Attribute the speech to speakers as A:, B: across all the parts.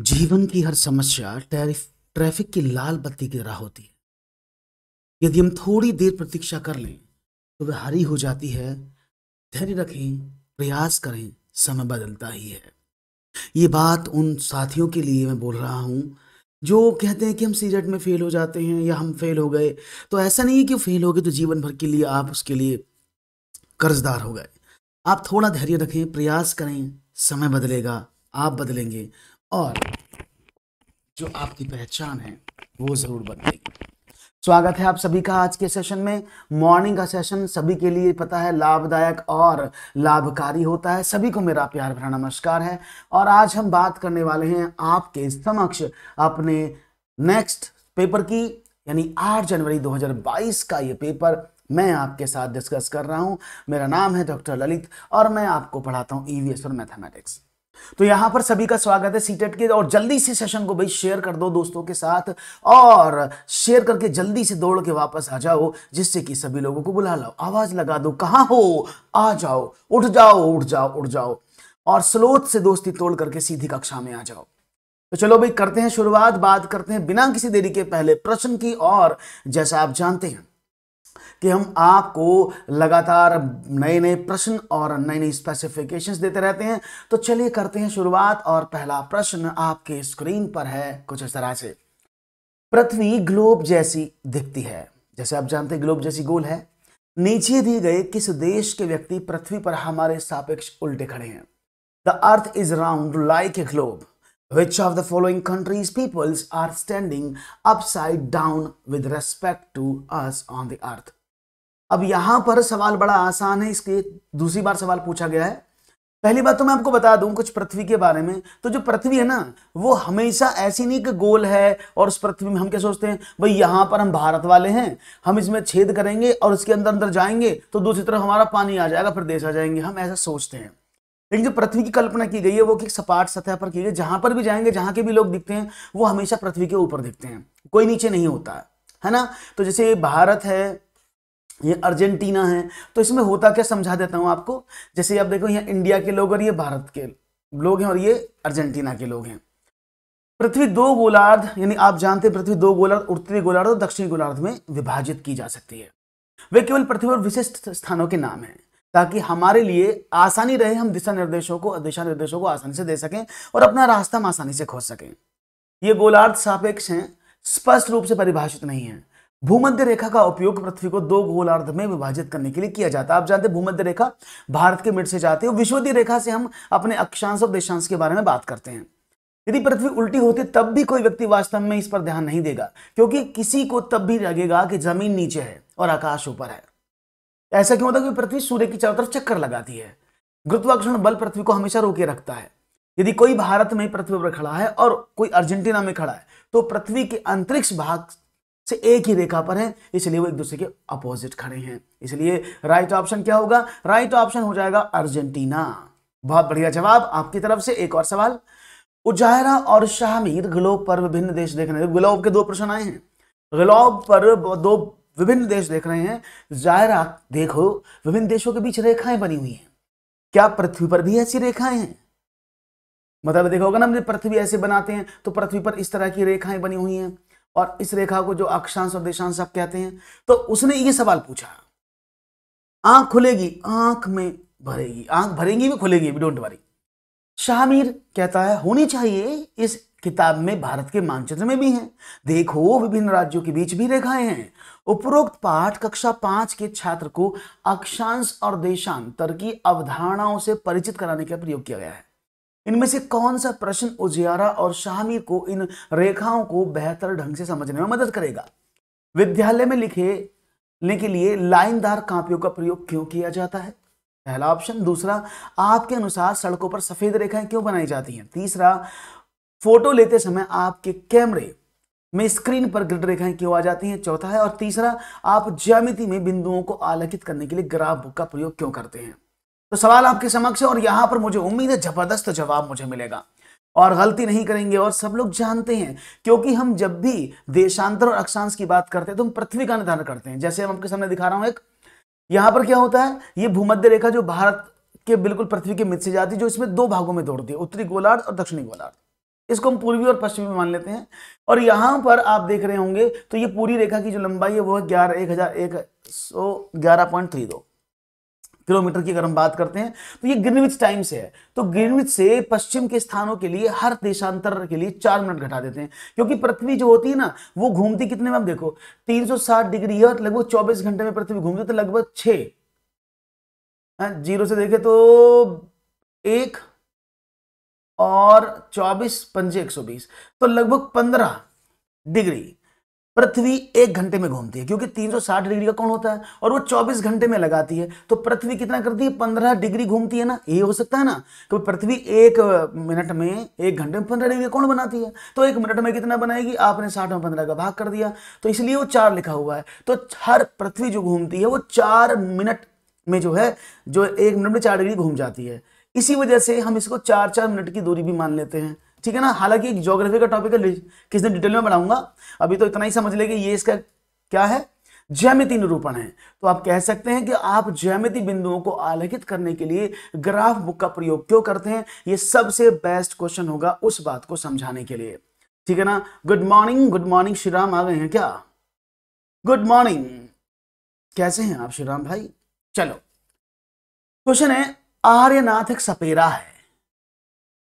A: जीवन की हर समस्या टैरिफ ट्रैफिक की लाल बत्ती की राह होती है यदि हम थोड़ी देर प्रतीक्षा कर लें तो वह हरी हो जाती है धैर्य रखें प्रयास करें समय बदलता ही है ये बात उन साथियों के लिए मैं बोल रहा हूँ जो कहते हैं कि हम सीजट में फेल हो जाते हैं या हम फेल हो गए तो ऐसा नहीं है कि फेल हो गए तो जीवन भर के लिए आप उसके लिए कर्जदार हो गए आप थोड़ा धैर्य रखें प्रयास करें समय बदलेगा आप बदलेंगे और जो आपकी पहचान है वो जरूर बदलेगी स्वागत है आप सभी का आज के सेशन में मॉर्निंग का सेशन सभी के लिए पता है लाभदायक और लाभकारी होता है सभी को मेरा प्यार भरा नमस्कार है और आज हम बात करने वाले हैं आपके समक्ष अपने नेक्स्ट पेपर की यानी 8 जनवरी 2022 का ये पेपर मैं आपके साथ डिस्कस कर रहा हूं मेरा नाम है डॉक्टर ललित और मैं आपको पढ़ाता हूं ईवीएस e और मैथमेटिक्स तो यहां पर सभी का स्वागत है सीटेट के और जल्दी से सेशन को भाई शेयर कर दो दोस्तों के साथ और शेयर करके जल्दी से दौड़ के वापस आ जाओ जिससे कि सभी लोगों को बुला लाओ आवाज लगा दो कहा हो आ जाओ उठ जाओ उठ जाओ उठ जाओ और स्लोत से दोस्ती तोड़ करके सीधी कक्षा में आ जाओ तो चलो भाई करते हैं शुरुआत बात करते हैं बिना किसी देरी के पहले प्रश्न की और जैसा आप जानते हैं कि हम आपको लगातार नए नए प्रश्न और नई नई स्पेसिफिकेशंस देते रहते हैं तो चलिए करते हैं शुरुआत और पहला प्रश्न आपके स्क्रीन पर है कुछ इस तरह से पृथ्वी ग्लोब जैसी दिखती है जैसे आप जानते हैं ग्लोब जैसी गोल है नीचे दिए गए किस देश के व्यक्ति पृथ्वी पर हमारे सापेक्ष उल्टे खड़े हैं the earth is round like a globe which of the following countries peoples are standing upside down with respect to us on the earth अब यहाँ पर सवाल बड़ा आसान है इसके दूसरी बार सवाल पूछा गया है पहली बात तो मैं आपको बता दूं कुछ पृथ्वी के बारे में तो जो पृथ्वी है ना वो हमेशा ऐसी नहीं कि गोल है और उस पृथ्वी में हम क्या सोचते हैं भाई यहाँ पर हम भारत वाले हैं हम इसमें छेद करेंगे और इसके अंदर अंदर जाएंगे तो दूसरी तरफ हमारा पानी आ जाएगा फिर देश आ जाएंगे हम ऐसा सोचते हैं लेकिन जो पृथ्वी की कल्पना की गई है वो कि सपाट सतह पर की गई जहां पर भी जाएंगे जहां के भी लोग दिखते हैं वो हमेशा पृथ्वी के ऊपर दिखते हैं कोई नीचे नहीं होता है ना तो जैसे भारत है ये अर्जेंटीना है तो इसमें होता क्या समझा देता हूँ आपको जैसे आप देखो यहाँ इंडिया के लोग और ये भारत के लोग हैं और ये अर्जेंटीना के लोग हैं पृथ्वी दो गोलार्ध यानी आप जानते हैं पृथ्वी दो गोलार्ध उत्तरी गोलार्ध और दक्षिणी गोलार्ध में विभाजित की जा सकती है वे केवल पृथ्वी और विशिष्ट स्थानों के नाम हैं ताकि हमारे लिए आसानी रहे हम दिशा निर्देशों को दिशा निर्देशों को आसानी से दे सकें और अपना रास्ता हम आसानी से खोज सकें ये गोलार्ध सापेक्ष हैं स्पष्ट रूप से परिभाषित नहीं है भूमध्य रेखा का उपयोग पृथ्वी को दो गोलार्ध में विभाजित करने के लिए किया जाता है आप जानते हैं भूमध्य रेखा भारत के मिड से जाती है विश्वदी रेखा से हम अपने अक्षांश और देशांश के बारे में बात करते हैं यदि पृथ्वी उल्टी होती तब भी कोई व्यक्ति वास्तव में इस पर ध्यान नहीं देगा क्योंकि किसी को तब भी लगेगा कि जमीन नीचे है और आकाश ऊपर है ऐसा क्यों होता है कि पृथ्वी सूर्य की चारों तरफ चक्कर लगाती है गुरुत्वाकर्षण बल पृथ्वी को हमेशा रोके रखता है यदि कोई भारत में पृथ्वी पर खड़ा है और कोई अर्जेंटीना में खड़ा है तो पृथ्वी के अंतरिक्ष भाग से एक ही रेखा पर है इसलिए वो एक दूसरे के अपोजिट खड़े हैं इसलिए राइट ऑप्शन क्या होगा राइट ऑप्शन हो जाएगा अर्जेंटीना बहुत बढ़िया जवाब आपकी तरफ से एक और सवाल उजायरा और शाहमीर ग्लोब पर विभिन्न देश देख रहे हैं ग्लोब के दो प्रश्न आए हैं ग्लोब पर दो विभिन्न देश देख रहे हैं जायरा देखो विभिन्न देशों के बीच रेखाएं बनी हुई हैं क्या पृथ्वी पर भी ऐसी रेखाएं हैं मतलब देखोगे ना हम पृथ्वी ऐसे बनाते हैं तो पृथ्वी पर इस तरह की रेखाएं बनी हुई हैं और इस रेखा को जो अक्षांश और देशांश आप कहते हैं तो उसने ये सवाल पूछा आंख खुलेगी आंख में भरेगी आंख भरेगी भी खुलेगी भी डोंट वरी शाहमीर कहता है होनी चाहिए इस किताब में भारत के मानचित्र में भी हैं देखो विभिन्न राज्यों के बीच भी रेखाएं हैं उपरोक्त पाठ कक्षा पांच के छात्र को अक्षांश और देशांतर की अवधारणाओं से परिचित कराने का प्रयोग किया गया है इनमें से कौन सा प्रश्न उजियारा और शामी को इन रेखाओं को बेहतर ढंग से समझने में मदद करेगा विद्यालय में लिखे के लिए लाइनदार कापियों का प्रयोग क्यों किया जाता है पहला ऑप्शन दूसरा आपके अनुसार सड़कों पर सफेद रेखाएं क्यों बनाई जाती हैं तीसरा फोटो लेते समय आपके कैमरे में स्क्रीन पर ग्रिड रेखाएं क्यों आ जाती हैं चौथा है और तीसरा आप ज्यामिति में बिंदुओं को आलेखित करने के लिए ग्राफ बुक का प्रयोग क्यों करते हैं तो सवाल आपके समक्ष है और यहाँ पर मुझे उम्मीद है जबरदस्त जवाब मुझे मिलेगा और गलती नहीं करेंगे और सब लोग जानते हैं क्योंकि हम जब भी देशांतर और अक्षांश की बात करते हैं तो हम पृथ्वी का निर्धारण करते हैं जैसे हम आपके सामने दिखा रहा हूं एक यहां पर क्या होता है ये भूमध्य रेखा जो भारत के बिल्कुल पृथ्वी के मित से जाती है जो इसमें दो भागों में दौड़ती है उत्तरी गोलार्ध और दक्षिणी गोलार्ध इसको हम पूर्वी और पश्चिमी मान लेते हैं और यहाँ पर आप देख रहे होंगे तो ये पूरी रेखा की जो लंबाई है वो है ग्यारह एक हजार एक सौ ग्यारह पॉइंट थ्री दो किलोमीटर की अगर हम बात करते हैं तो ये ग्रीनविच टाइम से है तो ग्रीनविच से पश्चिम के स्थानों के लिए हर देशांतर के लिए चार मिनट घटा देते हैं क्योंकि पृथ्वी जो होती है ना वो घूमती कितने में आप देखो 360 डिग्री है और लगभग 24 घंटे में पृथ्वी घूमती तो लगभग छः हाँ, जीरो से देखे तो एक और चौबीस पंजे एक सौ बीस तो लगभग पंद्रह डिग्री पृथ्वी एक घंटे में घूमती है क्योंकि 360 डिग्री का कौन होता है और वो 24 घंटे में लगाती है तो पृथ्वी कितना करती है 15 डिग्री घूमती है ना ये हो सकता है ना तो पृथ्वी एक मिनट में एक घंटे में 15 डिग्री कौन बनाती है तो एक मिनट में कितना बनाएगी आपने साठ में पंद्रह का भाग कर दिया तो इसलिए वो चार लिखा हुआ है तो हर पृथ्वी जो घूमती है वो चार मिनट में जो है जो एक मिनट में चार डिग्री घूम जाती है इसी वजह से हम इसको चार चार मिनट की दूरी भी मान लेते हैं ठीक है ना हालांकि ज्योग्राफी का टॉपिक किस दिन डिटेल में बढ़ाऊंगा अभी तो इतना ही समझ ले ये इसका क्या है ज्यामिति निरूपण है तो आप कह सकते हैं कि आप ज्यामिति बिंदुओं को आलेखित करने के लिए ग्राफ बुक का प्रयोग क्यों करते हैं ये सबसे बेस्ट क्वेश्चन होगा उस बात को समझाने के लिए ठीक है ना good morning good morning Shri Ram आ गए हैं क्या गुड मॉर्निंग कैसे हैं आप श्री राम भाई चलो क्वेश्चन है आर्यनाथ एक सपेरा है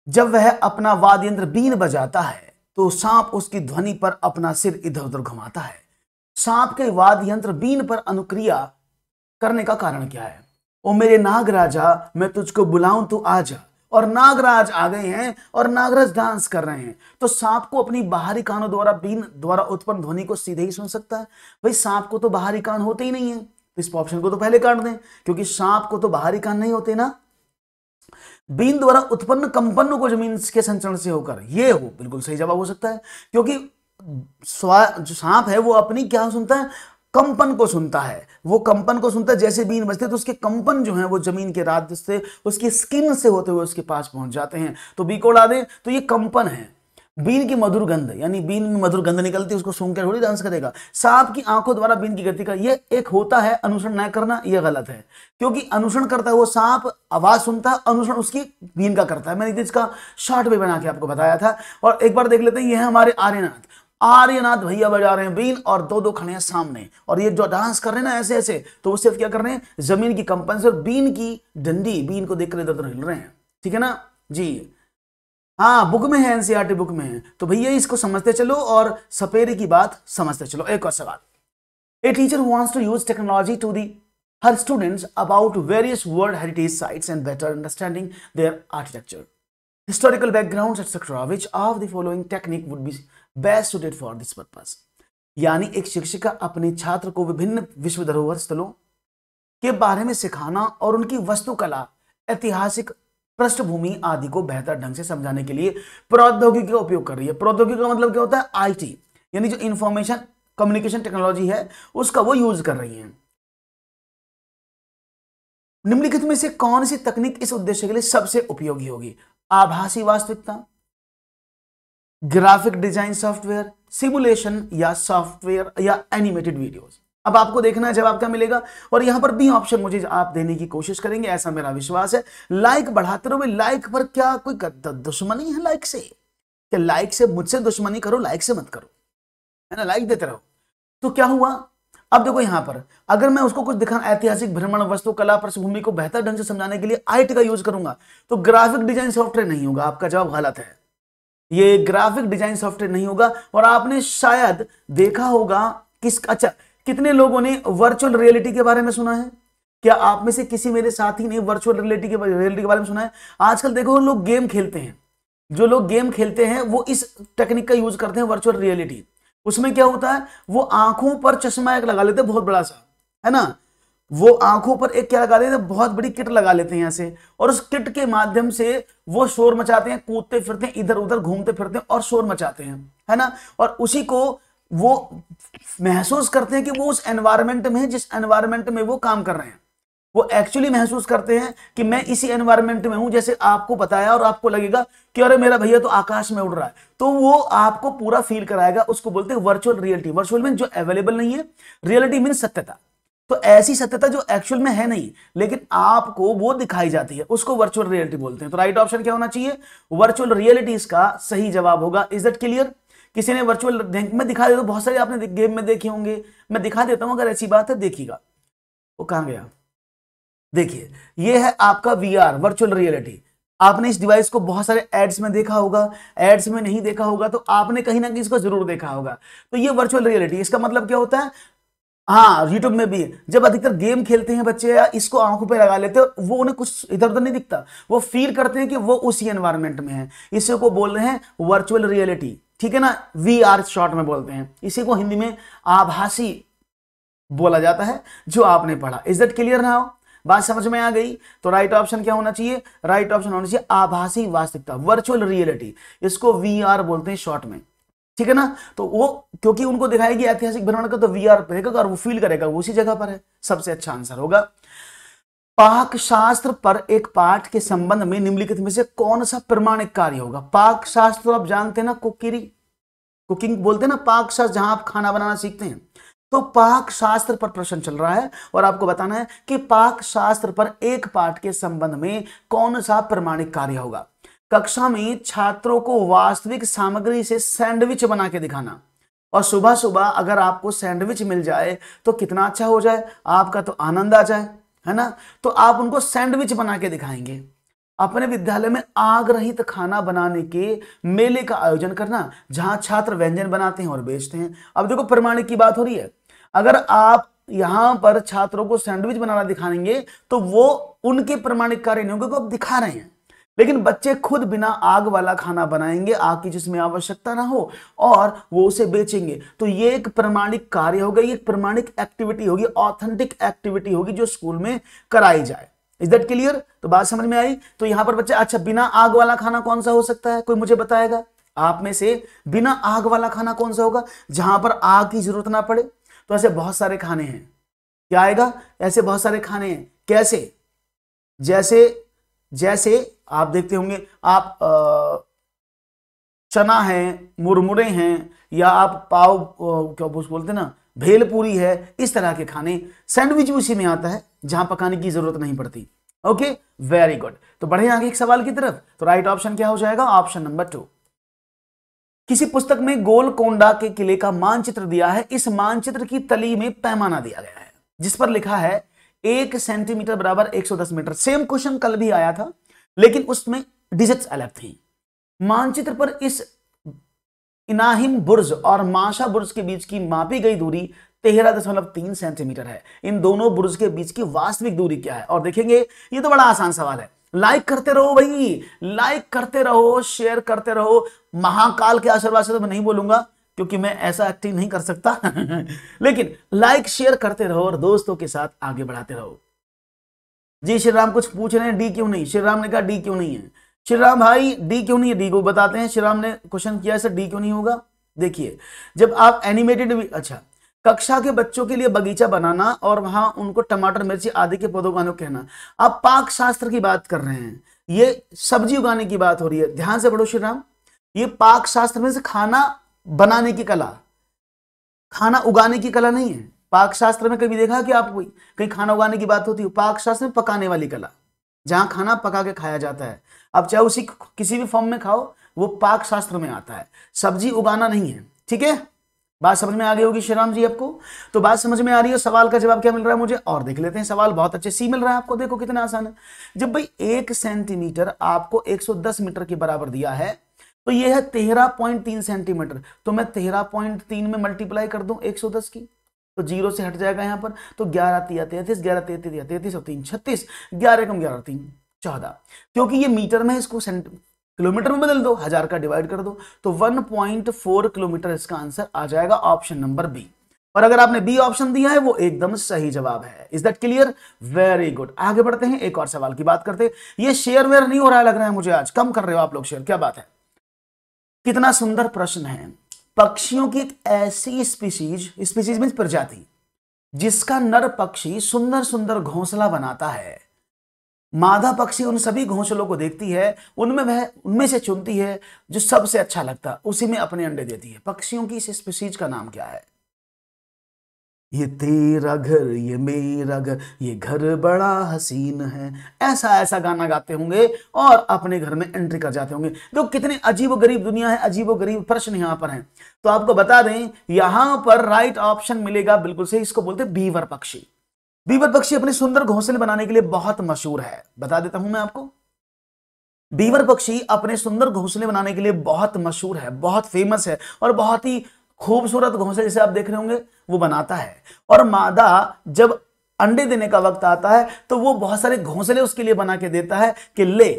A: जब वह अपना वाद यंत्र बीन बजाता है तो सांप उसकी ध्वनि पर अपना सिर इधर उधर घुमाता है सांप के वाद यंत्र बीन पर अनुक्रिया करने का कारण क्या है ओ मेरे नाग राजा मैं तुझको बुलाऊं तू आ जा और नागराज आ गए हैं और नागराज डांस कर रहे हैं तो सांप को अपनी बाहरी कानों द्वारा बीन द्वारा उत्पन्न ध्वनि को सीधे ही सुन सकता है भाई सांप को तो बाहरी कान होते ही नहीं है इस ऑप्शन को तो पहले काट दें क्योंकि सांप को तो बाहरी कान नहीं होते ना बीन द्वारा उत्पन्न कंपन को जमीन के संचरण से होकर ये हो बिल्कुल सही जवाब हो सकता है क्योंकि जो सांप है वो अपनी क्या सुनता है कंपन को सुनता है वो कंपन को सुनता है जैसे बीन बजते तो उसके कंपन जो है वो जमीन के रात से उसकी स्किन से होते हुए उसके पास पहुंच जाते हैं तो बी को उड़ा दे तो ये कंपन है बीन की मधुर गंध यानी बीन में मधुर गंध निकलती है उसको सूंघ कर थोड़ी डांस करेगा सांप की आंखों द्वारा बीन की गति का ये एक होता है अनुसरण न करना ये गलत है क्योंकि अनुसरण करता है वो सांप आवाज सुनता है अनुसरण उसकी बीन का करता है मैंने इसका शॉर्ट वे बना के आपको बताया था और एक बार देख लेते हैं ये है हमारे आर्यनाथ आर्यनाथ भैया बजा रहे हैं बीन और दो दो खड़े हैं सामने और ये जो डांस कर रहे हैं ना ऐसे ऐसे तो वो सिर्फ क्या कर रहे हैं जमीन की कंपन से बीन की डंडी बीन को देख कर इधर उधर हिल रहे हैं ठीक है ना जी हाँ बुक में है एनसीआरटी बुक e में है तो भैया इसको समझते चलो और सपेरे की बात समझते चलो एक और सवाल a teacher wants to use technology to the her students about various world heritage sites and better understanding their architecture historical background etcetera which of the following technique would be best suited for this purpose यानी एक शिक्षिका अपने छात्र को विभिन्न विश्व धरोहर स्थलों के बारे में सिखाना और उनकी वस्तुकला ऐतिहासिक पृष्ठभूमि आदि को बेहतर ढंग से समझाने के लिए प्रौद्योगिकी का उपयोग कर रही है प्रौद्योगिकी का मतलब क्या होता है आईटी यानी जो इंफॉर्मेशन कम्युनिकेशन टेक्नोलॉजी है उसका वो यूज कर रही है निम्नलिखित में से कौन सी तकनीक इस उद्देश्य के लिए सबसे उपयोगी होगी आभासी वास्तविकता ग्राफिक डिजाइन सॉफ्टवेयर सिमुलेशन या सॉफ्टवेयर या एनिमेटेड वीडियोस अब आपको देखना है जवाब क्या मिलेगा और यहां पर बी ऑप्शन मुझे आप देने की कोशिश करेंगे ऐसा मेरा विश्वास है लाइक बढ़ाते रहो लाइक पर क्या कोई दुश्मनी है लाइक से क्या लाइक से मुझसे दुश्मनी करो लाइक से मत करो है ना लाइक देते रहो तो क्या हुआ अब देखो यहां पर अगर मैं उसको कुछ दिखा ऐतिहासिक भ्रमण वस्तु कला पृष्ठभूमि को बेहतर ढंग से समझाने के लिए आईटी का यूज करूंगा तो ग्राफिक डिजाइन सॉफ्टवेयर नहीं होगा आपका जवाब गलत है ये ग्राफिक डिजाइन सॉफ्टवेयर नहीं होगा और आपने शायद देखा होगा किस अच्छा कितने लोगों ने वर्चुअल रियलिटी के बारे में सुना है क्या आप में से किसी मेरे साथी ने वर्चुअल रियलिटी के रियलिटी के बारे में सुना है आजकल देखो लोग गेम खेलते हैं जो लोग गेम खेलते हैं वो इस टेक्निक का यूज करते हैं वर्चुअल रियलिटी उसमें क्या होता है वो आंखों पर चश्मा एक लगा लेते हैं बहुत बड़ा सा है ना वो आंखों पर एक क्या लगा लेते हैं बहुत बड़ी किट लगा लेते हैं यहाँ से और उस किट के माध्यम से वो शोर मचाते हैं कूदते फिरते हैं इधर उधर घूमते फिरते हैं और शोर मचाते हैं है ना और उसी को वो महसूस करते हैं कि वो उस एनवायरमेंट में जिस एनवायरमेंट में वो काम कर रहे हैं वो एक्चुअली महसूस करते हैं कि मैं इसी एनवायरमेंट में हूं जैसे आपको बताया और आपको लगेगा कि अरे मेरा भैया तो आकाश में उड़ रहा है तो वो आपको पूरा फील कराएगा उसको बोलते हैं वर्चुअल रियलिटी वर्चुअल मीन जो अवेलेबल नहीं है रियलिटी मीन सत्यता तो ऐसी सत्यता जो एक्चुअल में है नहीं लेकिन आपको वो दिखाई जाती है उसको वर्चुअल रियलिटी बोलते हैं तो राइट ऑप्शन क्या होना चाहिए वर्चुअल रियलिटी इसका सही जवाब होगा इज दट क्लियर किसी ने वर्चुअल रैंक में दिखा देता हूँ तो बहुत सारे आपने गेम में देखे होंगे मैं दिखा देता हूँ अगर ऐसी बात है देखिएगा वो कहां गया देखिए ये है आपका वी वर्चुअल रियलिटी आपने इस डिवाइस को बहुत सारे एड्स में देखा होगा एड्स में नहीं देखा होगा तो आपने कहीं ना कहीं इसको जरूर देखा होगा तो ये वर्चुअल रियलिटी इसका मतलब क्या होता है हाँ यूट्यूब में भी जब अधिकतर गेम खेलते हैं बच्चे या इसको आंखों पे लगा लेते हैं वो उन्हें कुछ इधर उधर नहीं दिखता वो फील करते हैं कि वो उसी एनवायरमेंट में है इसे को बोल रहे हैं वर्चुअल रियलिटी ठीक है ना वी आर शॉर्ट में बोलते हैं इसी को हिंदी में आभासी बोला जाता है जो आपने पढ़ा इज दट क्लियर ना हो बात समझ में आ गई तो राइट ऑप्शन क्या होना चाहिए राइट ऑप्शन होना चाहिए आभासी वास्तविकता वर्चुअल रियलिटी इसको वी आर बोलते हैं शॉर्ट में ठीक है ना तो वो क्योंकि उनको दिखाएगी ऐतिहासिक भ्रमण का तो वी आर देखेगा और वो फील करेगा वो उसी जगह पर है सबसे अच्छा आंसर होगा पाक शास्त्र पर एक पाठ के संबंध में निम्नलिखित में से कौन सा प्रमाणिक कार्य होगा पाक शास्त्र तो आप जानते हैं ना कुकिरी कुकिंग बोलते हैं ना पाक शास्त्र जहां आप खाना बनाना सीखते हैं तो पाक शास्त्र पर प्रश्न चल रहा है और आपको बताना है कि पाक शास्त्र पर एक पाठ के संबंध में कौन सा प्रमाणिक कार्य होगा कक्षा में छात्रों को वास्तविक सामग्री से सैंडविच बना के दिखाना और सुबह सुबह अगर आपको सैंडविच मिल जाए तो कितना अच्छा हो जाए आपका तो आनंद आ जाए है ना तो आप उनको सैंडविच बना के दिखाएंगे अपने विद्यालय में आग रहित खाना बनाने के मेले का आयोजन करना जहां छात्र व्यंजन बनाते हैं और बेचते हैं अब देखो प्रमाणिक की बात हो रही है अगर आप यहां पर छात्रों को सैंडविच बनाना दिखाएंगे तो वो उनके प्रमाणिक कार्य नहीं होंगे को आप दिखा रहे हैं लेकिन बच्चे खुद बिना आग वाला खाना बनाएंगे आग की जिसमें आवश्यकता ना हो और वो उसे बेचेंगे तो ये एक प्रमाणिक कार्य होगा ये एक प्रमाणिक एक्टिविटी होगी ऑथेंटिक एक्टिविटी होगी जो स्कूल में कराई जाए इज दैट क्लियर तो बात समझ में आई तो यहां पर बच्चे अच्छा बिना आग वाला खाना कौन सा हो सकता है कोई मुझे बताएगा आप में से बिना आग वाला खाना कौन सा होगा जहां पर आग की जरूरत ना पड़े तो ऐसे बहुत सारे खाने हैं क्या आएगा ऐसे बहुत सारे खाने हैं कैसे जैसे जैसे आप देखते होंगे आप चना है मुरमुरे हैं या आप पाव क्या बोलते हैं ना भेलपूरी है इस तरह के खाने सैंडविच भी उसी में आता है जहां पकाने की जरूरत नहीं पड़ती ओके वेरी गुड तो बढ़े आगे एक सवाल की तरफ तो राइट ऑप्शन क्या हो जाएगा ऑप्शन नंबर टू किसी पुस्तक में गोलकोंडा के किले का मानचित्र दिया है इस मानचित्र की तली में पैमाना दिया गया है जिस पर लिखा है एक सेंटीमीटर बराबर 110 मीटर सेम क्वेश्चन कल भी आया था लेकिन उसमें डिजिट्स अलग थी मानचित्र पर इस इनाहिम बुर्ज और माशा बुर्ज के बीच की मापी गई दूरी तेरह दशमलव तीन सेंटीमीटर है इन दोनों बुर्ज के बीच की वास्तविक दूरी क्या है और देखेंगे ये तो बड़ा आसान सवाल है लाइक करते रहो भाई लाइक करते रहो शेयर करते रहो महाकाल के आशीर्वाद से तो मैं नहीं बोलूंगा क्योंकि मैं ऐसा एक्टिंग नहीं कर सकता लेकिन लाइक शेयर करते रहो और दोस्तों के साथ आगे बढ़ाते रहो जी श्री राम कुछ पूछ रहे हैं डी क्यों नहीं श्री राम ने कहा डी क्यों नहीं है श्री राम भाई डी क्यों नहीं है डी को बताते हैं श्री राम ने क्वेश्चन किया सर डी क्यों नहीं होगा देखिए जब आप एनिमेटेड अच्छा कक्षा के बच्चों के लिए बगीचा बनाना और वहां उनको टमाटर मिर्ची आदि के पौधों उगाने कहना आप पाक शास्त्र की बात कर रहे हैं ये सब्जी उगाने की बात हो रही है ध्यान से पढ़ो श्री राम ये पाक शास्त्र में से खाना बनाने की कला खाना उगाने की कला नहीं है पाक शास्त्र में कभी देखा कि आप कहीं खाना उगाने की बात होती है पाक शास्त्र में पकाने वाली कला जहां खाना पका के खाया जाता है अब चाहे उसी किसी भी फॉर्म में खाओ वो पाक शास्त्र में आता है सब्जी उगाना नहीं है ठीक है बात समझ में आ गई होगी श्रीराम जी आपको तो बात समझ में आ रही है सवाल का जवाब क्या मिल रहा है मुझे और देख लेते हैं सवाल बहुत अच्छे सी मिल रहा है आपको देखो कितना आसान है जब भाई एक सेंटीमीटर आपको 110 मीटर के बराबर दिया है तो यह है तेरह पॉइंट तीन सेंटीमीटर तो मैं तेरह पॉइंट तीन में मल्टीप्लाई कर दूं दस की तो जीरो से हट जाएगा यहां पर तो ग्यारह तीन तैतीस ग्यारह तैतीस या तैतीस और तीन छत्तीस ग्यारह कम ग्यारह तीन चौदह क्योंकि ये मीटर में इसको किलोमीटर में बदल दो हजार का डिवाइड कर दो तो 1.4 किलोमीटर इसका आंसर आ जाएगा ऑप्शन नंबर बी और अगर आपने बी ऑप्शन दिया है वो एकदम सही जवाब है is that clear very good आगे बढ़ते हैं एक और सवाल की बात करते हैं ये शेयर वेयर नहीं हो रहा है लग रहा है मुझे आज कम कर रहे हो आप लोग शेयर क्या बात है कितना सुंदर प्रश्न है पक्षियों की एक ऐसी स्पीसीज स्पीसीज मीन प्रजाति जिसका नर पक्षी सुंदर सुंदर घोंसला बनाता है मादा पक्षी उन सभी घोंसलों को देखती है उनमें वह उनमें से चुनती है जो सबसे अच्छा लगता उसी में अपने अंडे देती है पक्षियों की इस स्पीसीज का नाम क्या है ये तेरा घर ये मेरा घर ये घर बड़ा हसीन है ऐसा ऐसा गाना गाते होंगे और अपने घर में एंट्री कर जाते होंगे तो कितने अजीब गरीब दुनिया है अजीब गरीब प्रश्न यहां पर है तो आपको बता दें यहां पर राइट ऑप्शन मिलेगा बिल्कुल सही इसको बोलते बीवर पक्षी बीवर पक्षी अपने सुंदर घोंसले बनाने के लिए बहुत मशहूर है बता देता हूं मैं आपको बीवर पक्षी अपने सुंदर घोंसले बनाने के लिए बहुत मशहूर है बहुत फेमस है और बहुत ही खूबसूरत घोंसले जिसे आप देख रहे होंगे वो बनाता है और मादा जब अंडे देने का वक्त आता है तो वो बहुत सारे घोंसले उसके लिए बना के देता है कि ले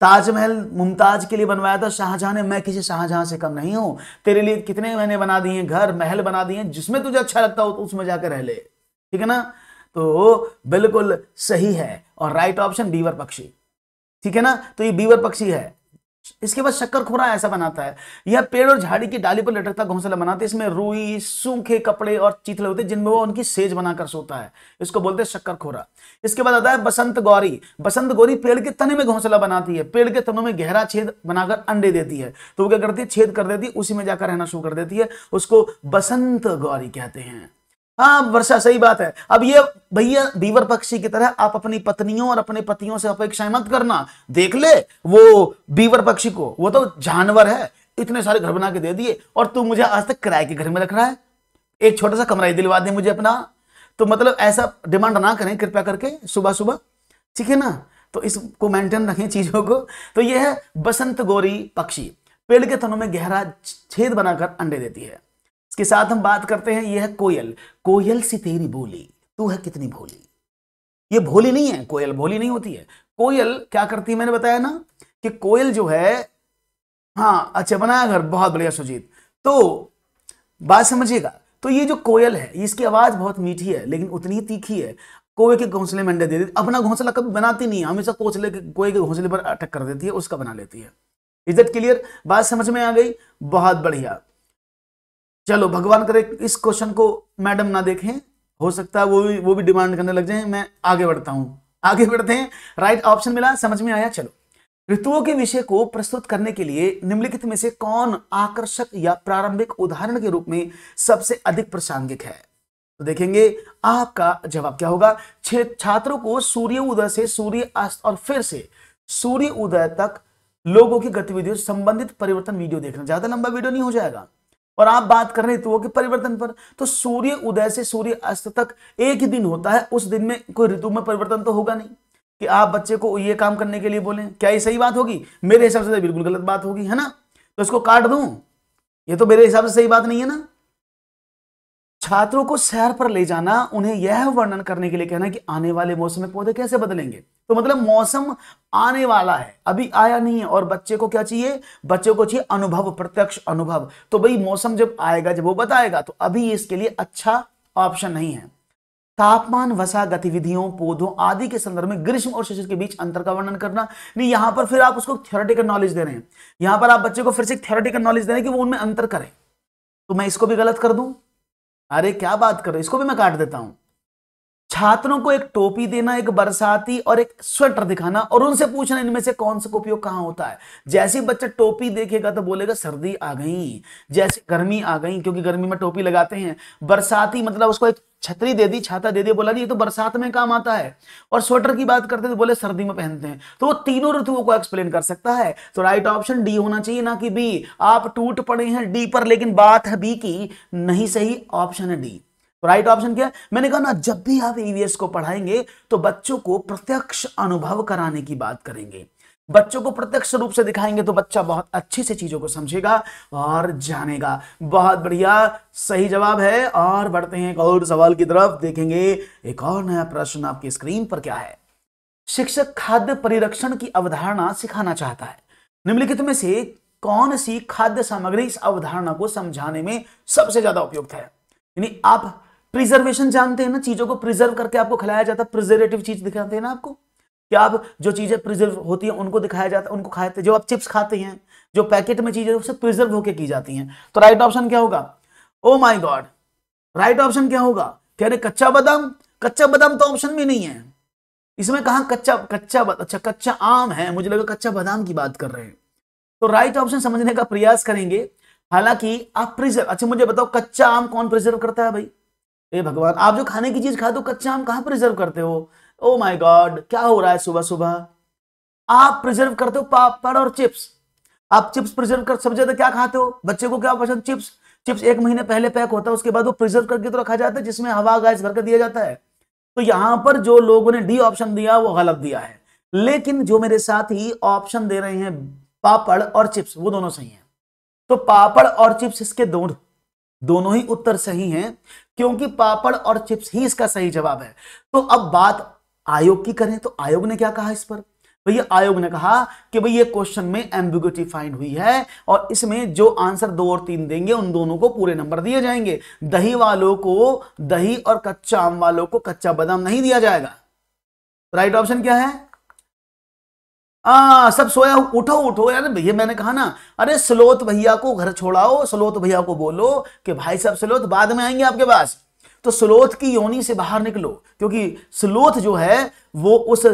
A: ताजमहल मुमताज के लिए बनवाया था शाहजहां ने मैं किसी शाहजहां से कम नहीं हूं तेरे लिए कितने मैंने बना दिए घर महल बना दिए जिसमें तुझे अच्छा लगता हो तो उसमें जाकर रह ले ठीक है ना तो बिल्कुल सही है और राइट ऑप्शन बीवर पक्षी ठीक है ना तो ये बीवर पक्षी है इसके बाद शक्कर खोरा ऐसा बनाता है यह पेड़ और झाड़ी की डाली पर लटकता घोंसला बनाते इसमें रुई सूखे कपड़े और चीतले होते हैं जिनमें वो उनकी सेज बनाकर सोता है इसको बोलते हैं शक्कर खोरा इसके बाद आता है बसंत गौरी बसंत गौरी पेड़ के तने में घोंसला बनाती है पेड़ के तनों में गहरा छेद बनाकर अंडे देती है तो वो क्या करती है छेद कर देती है उसी में जाकर रहना शुरू कर देती है उसको बसंत गौरी कहते हैं हाँ वर्षा सही बात है अब ये भैया बीवर पक्षी की तरह आप अपनी पत्नियों और अपने पतियों से अपेक्षाएं मत करना देख ले वो बीवर पक्षी को वो तो जानवर है इतने सारे घर बना के दे दिए और तू मुझे आज तक किराए के घर में रख रहा है एक छोटा सा कमरा ही दिलवा दे मुझे अपना तो मतलब ऐसा डिमांड ना करें कृपया करके सुबह सुबह ठीक है ना तो इसको मेंटेन रखें चीजों को तो यह है बसंत गोरी पक्षी पेड़ के तनों में गहरा छेद बनाकर अंडे देती है इसके साथ हम बात करते हैं यह है कोयल कोयल सी तेरी बोली तू है कितनी भोली ये भोली नहीं है कोयल भोली नहीं होती है कोयल क्या करती है मैंने बताया ना कि कोयल जो है हाँ अच्छा बनाया घर बहुत बढ़िया सुजीत तो बात समझिएगा तो ये जो कोयल है इसकी आवाज बहुत मीठी है लेकिन उतनी तीखी है कोए के घोंसले में अंडे दे देती अपना घोंसला कभी बनाती नहीं है हमेशा कोचले के कोए के घोंसले पर अटक कर देती है उसका बना लेती है इज्जत क्लियर बात समझ में आ गई बहुत बढ़िया चलो भगवान करे इस क्वेश्चन को मैडम ना देखें हो सकता है वो भी वो भी डिमांड करने लग जाए मैं आगे बढ़ता हूं आगे बढ़ते हैं राइट ऑप्शन मिला समझ में आया चलो ऋतुओं के विषय को प्रस्तुत करने के लिए निम्नलिखित में से कौन आकर्षक या प्रारंभिक उदाहरण के रूप में सबसे अधिक प्रासंगिक है तो देखेंगे आपका जवाब क्या होगा छात्रों को सूर्य उदय से सूर्य अस्त और फिर से सूर्य उदय तक लोगों की गतिविधियों संबंधित परिवर्तन वीडियो देखना ज्यादा लंबा वीडियो नहीं हो जाएगा और आप बात कर रहे ऋतुओं के परिवर्तन पर तो सूर्य उदय से सूर्य अस्त तक एक ही दिन होता है उस दिन में कोई ऋतु में परिवर्तन तो होगा नहीं कि आप बच्चे को ये काम करने के लिए बोलें क्या ये सही बात होगी मेरे हिसाब से तो बिल्कुल गलत बात होगी है ना तो इसको काट दूं ये तो मेरे हिसाब से सही बात नहीं है ना छात्रों को शहर पर ले जाना उन्हें यह वर्णन करने के लिए कहना कि आने वाले मौसम में पौधे कैसे बदलेंगे तो मतलब मौसम आने वाला है अभी आया नहीं है और बच्चे को क्या चाहिए बच्चे को चाहिए अनुभव प्रत्यक्ष अनुभव तो भाई मौसम जब आएगा जब वो बताएगा तो अभी इसके लिए अच्छा ऑप्शन नहीं है तापमान वसा गतिविधियों पौधों आदि के संदर्भ में ग्रीष्म और शिशिर के बीच अंतर का वर्णन करना नहीं यहां पर फिर आप उसको थियोरेटिकल नॉलेज दे रहे हैं यहां पर आप बच्चे को फिर से थियोरेटिकल नॉलेज दे रहे हैं कि वो उनमें अंतर करें तो मैं इसको भी गलत कर दूं अरे क्या बात कर रहे इसको भी मैं काट देता हूँ छात्रों को एक टोपी देना एक बरसाती और एक स्वेटर दिखाना और उनसे पूछना इनमें से कौन सा उपयोग कहां होता है जैसे बच्चा टोपी देखेगा तो बोलेगा सर्दी आ गई जैसे गर्मी आ गई क्योंकि गर्मी में टोपी लगाते हैं बरसाती मतलब उसको एक छतरी दे दी छाता दे दी बोला जी ये तो बरसात में काम आता है और स्वेटर की बात करते तो बोले सर्दी में पहनते हैं तो वो तीनों ऋतुओं को एक्सप्लेन कर सकता है तो राइट ऑप्शन डी होना चाहिए ना कि बी आप टूट पड़े हैं डी पर लेकिन बात है बी की नहीं सही ऑप्शन है डी तो राइट ऑप्शन क्या है मैंने कहा ना जब भी आप ईवीएस e को पढ़ाएंगे तो बच्चों को प्रत्यक्ष अनुभव कराने की बात करेंगे बच्चों को प्रत्यक्ष रूप से दिखाएंगे तो बच्चा बहुत अच्छे से चीजों को समझेगा और जानेगा बहुत बढ़िया सही जवाब है और बढ़ते हैं एक और सवाल की तरफ देखेंगे एक और नया प्रश्न आपकी स्क्रीन पर क्या है शिक्षक खाद्य परिरक्षण की अवधारणा सिखाना चाहता है निम्नलिखित में से कौन सी खाद्य सामग्री इस अवधारणा को समझाने में सबसे ज्यादा उपयुक्त है यानी आप प्रिजर्वेशन जानते हैं ना चीजों को प्रिजर्व करके आपको खिलाया जाता है प्रिजर्वेटिव चीज दिखाते हैं ना आपको कि आप जो चीजें प्रिजर्व होती हैं उनको दिखाया जाता है उनको खाते जो आप चिप्स खाते हैं जो पैकेट में चीजें उससे प्रिजर्व होकर की जाती हैं तो राइट ऑप्शन क्या होगा oh my god right option क्या होगा कह रहे कच्चा बादाम कच्चा बादाम तो ऑप्शन भी नहीं है इसमें कहा कच्चा कच्चा अच्छा कच्चा आम है मुझे लगा कच्चा बादाम की बात कर रहे हैं तो राइट ऑप्शन समझने का प्रयास करेंगे हालांकि आप प्रिजर्व अच्छा मुझे बताओ कच्चा आम कौन प्रिजर्व करता है भाई हे भगवान आप जो खाने की चीज खाते हो कच्चा आम कहाँ प्रिजर्व करते हो ओ माई गॉड क्या हो रहा है सुबह सुबह आप प्रिजर्व करते हो पापड़ और चिप्स आप चिप्स प्रिजर्व कर सबसे ज्यादा क्या खाते हो बच्चे को क्या पसंद चिप्स चिप्स एक महीने पहले पैक होता है उसके बाद वो प्रिजर्व करके तो रखा जाता है जिसमें हवा गैस भर कर दिया जाता है तो यहाँ पर जो लोगों ने डी ऑप्शन दिया वो गलत दिया है लेकिन जो मेरे साथ ही ऑप्शन दे रहे हैं पापड़ और चिप्स वो दोनों सही हैं तो पापड़ और चिप्स इसके दोनों दोनों ही उत्तर सही हैं क्योंकि पापड़ और चिप्स ही इसका सही जवाब है तो अब बात आयोग की करें तो आयोग ने क्या कहा इस पर भैया आयोग ने कहा कि भाई ये क्वेश्चन में एम्बिगुटी फाइंड हुई है और इसमें जो आंसर दो और तीन देंगे उन दोनों को पूरे नंबर दिए जाएंगे दही वालों को दही और कच्चा आम वालों को कच्चा बादाम नहीं दिया जाएगा राइट ऑप्शन क्या है आ, हाँ, सब सोया उठो उठो यार भैया मैंने कहा ना अरे सलोत भैया को घर छोड़ाओ सलोत भैया को बोलो कि भाई साहब सलोत बाद में आएंगे आपके पास तो सलोत की योनी से बाहर निकलो क्योंकि सलोत जो है वो उस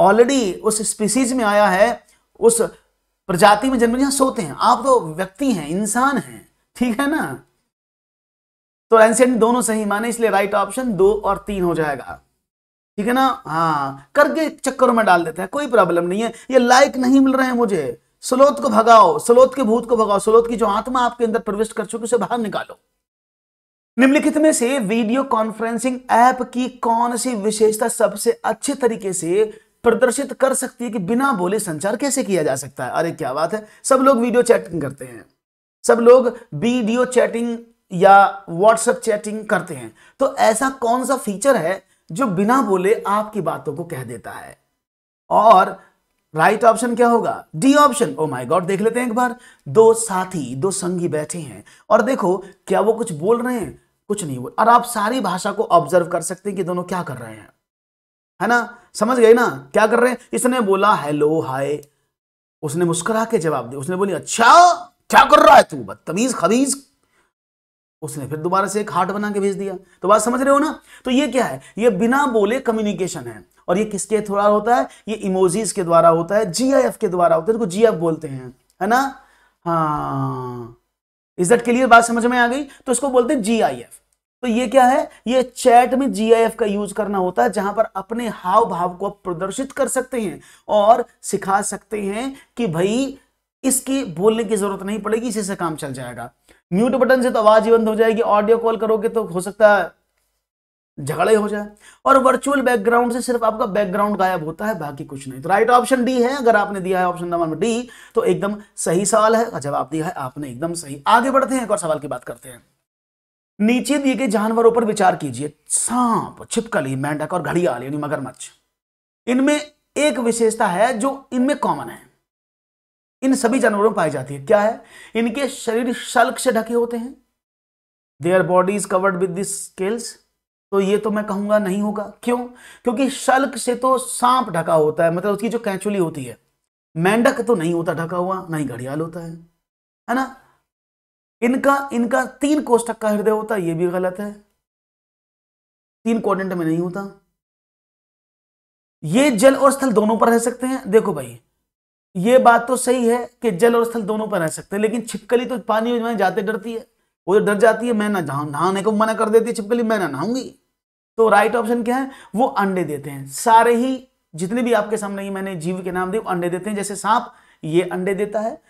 A: ऑलरेडी उस स्पीसीज में आया है उस प्रजाति में जन्म जहां सोते हैं आप तो व्यक्ति हैं इंसान हैं ठीक है ना तो एंसेंट दोनों सही माने इसलिए राइट ऑप्शन दो और तीन हो जाएगा ठीक है ना हाँ करके चक्करों में डाल देते हैं कोई प्रॉब्लम नहीं है ये लाइक नहीं मिल रहे हैं मुझे स्लोत को भगाओ स्लोत के भूत को भगाओ स्लोत की जो आत्मा आपके अंदर प्रविष्ट कर चुकी उसे बाहर निकालो निम्नलिखित में से वीडियो कॉन्फ्रेंसिंग ऐप की कौन सी विशेषता सबसे अच्छे तरीके से प्रदर्शित कर सकती है कि बिना बोले संचार कैसे किया जा सकता है अरे क्या बात है सब लोग वीडियो चैटिंग करते हैं सब लोग वीडियो चैटिंग या व्हाट्सएप चैटिंग करते हैं तो ऐसा कौन सा फीचर है जो बिना बोले आपकी बातों को कह देता है और राइट right ऑप्शन क्या होगा D option oh my god देख लेते हैं एक बार दो साथी दो संगी बैठे हैं और देखो क्या वो कुछ बोल रहे हैं कुछ नहीं बोल और आप सारी भाषा को ऑब्जर्व कर सकते हैं कि दोनों क्या कर रहे हैं है ना समझ गए ना क्या कर रहे हैं इसने बोला हेलो हाय उसने मुस्कुरा के जवाब दिया उसने बोली अच्छा क्या कर रहा है तू बदतमीज खबीज उसने फिर दोबारा से एक हार्ट बना के भेज दिया तो बात समझ रहे हो ना तो ये क्या है ये बिना बोले कम्युनिकेशन है और ये किसके थोड़ा होता है ये इमोजीज के द्वारा होता है जीआईएफ के द्वारा होता है इनको जीएफ बोलते हैं है ना हाँ इज दैट क्लियर बात समझ में आ गई तो इसको बोलते हैं जीआईएफ तो ये क्या है ये चैट में जीआईएफ का यूज करना होता है जहां पर अपने हाव भाव को प्रदर्शित कर सकते हैं और सिखा सकते हैं कि भाई इसकी बोलने की जरूरत नहीं पड़ेगी इसी से काम चल जाएगा म्यूट बटन से तो आवाज ही बंद हो जाएगी ऑडियो कॉल करोगे तो हो सकता है झगड़े हो जाए और वर्चुअल बैकग्राउंड से सिर्फ आपका बैकग्राउंड गायब होता है बाकी कुछ नहीं तो राइट ऑप्शन डी है अगर आपने दिया है ऑप्शन नंबर डी तो एकदम सही सवाल है जवाब दिया है आपने एकदम सही आगे बढ़ते हैं एक और सवाल की बात करते हैं नीचे दिए गए जानवरों पर विचार कीजिए सांप छिपकली मेंढक और घड़ियाल यानी मगरमच्छ इनमें एक विशेषता है जो इनमें कॉमन है इन सभी जानवरों में पाई जाती है क्या है इनके शरीर शल्क से ढके होते हैं their body is covered with this scales तो ये तो मैं कहूंगा नहीं होगा क्यों क्योंकि शल्क से तो सांप ढका होता है मतलब उसकी जो कैचुली होती है मेंढक तो नहीं होता ढका हुआ ना ही घड़ियाल होता है है ना इनका इनका तीन कोष्टक का हृदय होता है ये भी गलत है तीन क्वाड्रेंट में नहीं होता ये जल और स्थल दोनों पर रह सकते हैं देखो भाई ये बात तो सही है कि जल और स्थल दोनों पर रह सकते हैं लेकिन छिपकली तो पानी में जाते डरती है वो जो डर जाती है मैं ना नहाने को मना कर देती है छिपकली मैं ना नहाऊंगी तो राइट ऑप्शन क्या है वो अंडे देते हैं सारे ही जितने भी आपके सामने ही मैंने जीव के नाम दिए अंडे देते हैं जैसे सांप ये अंडे देता है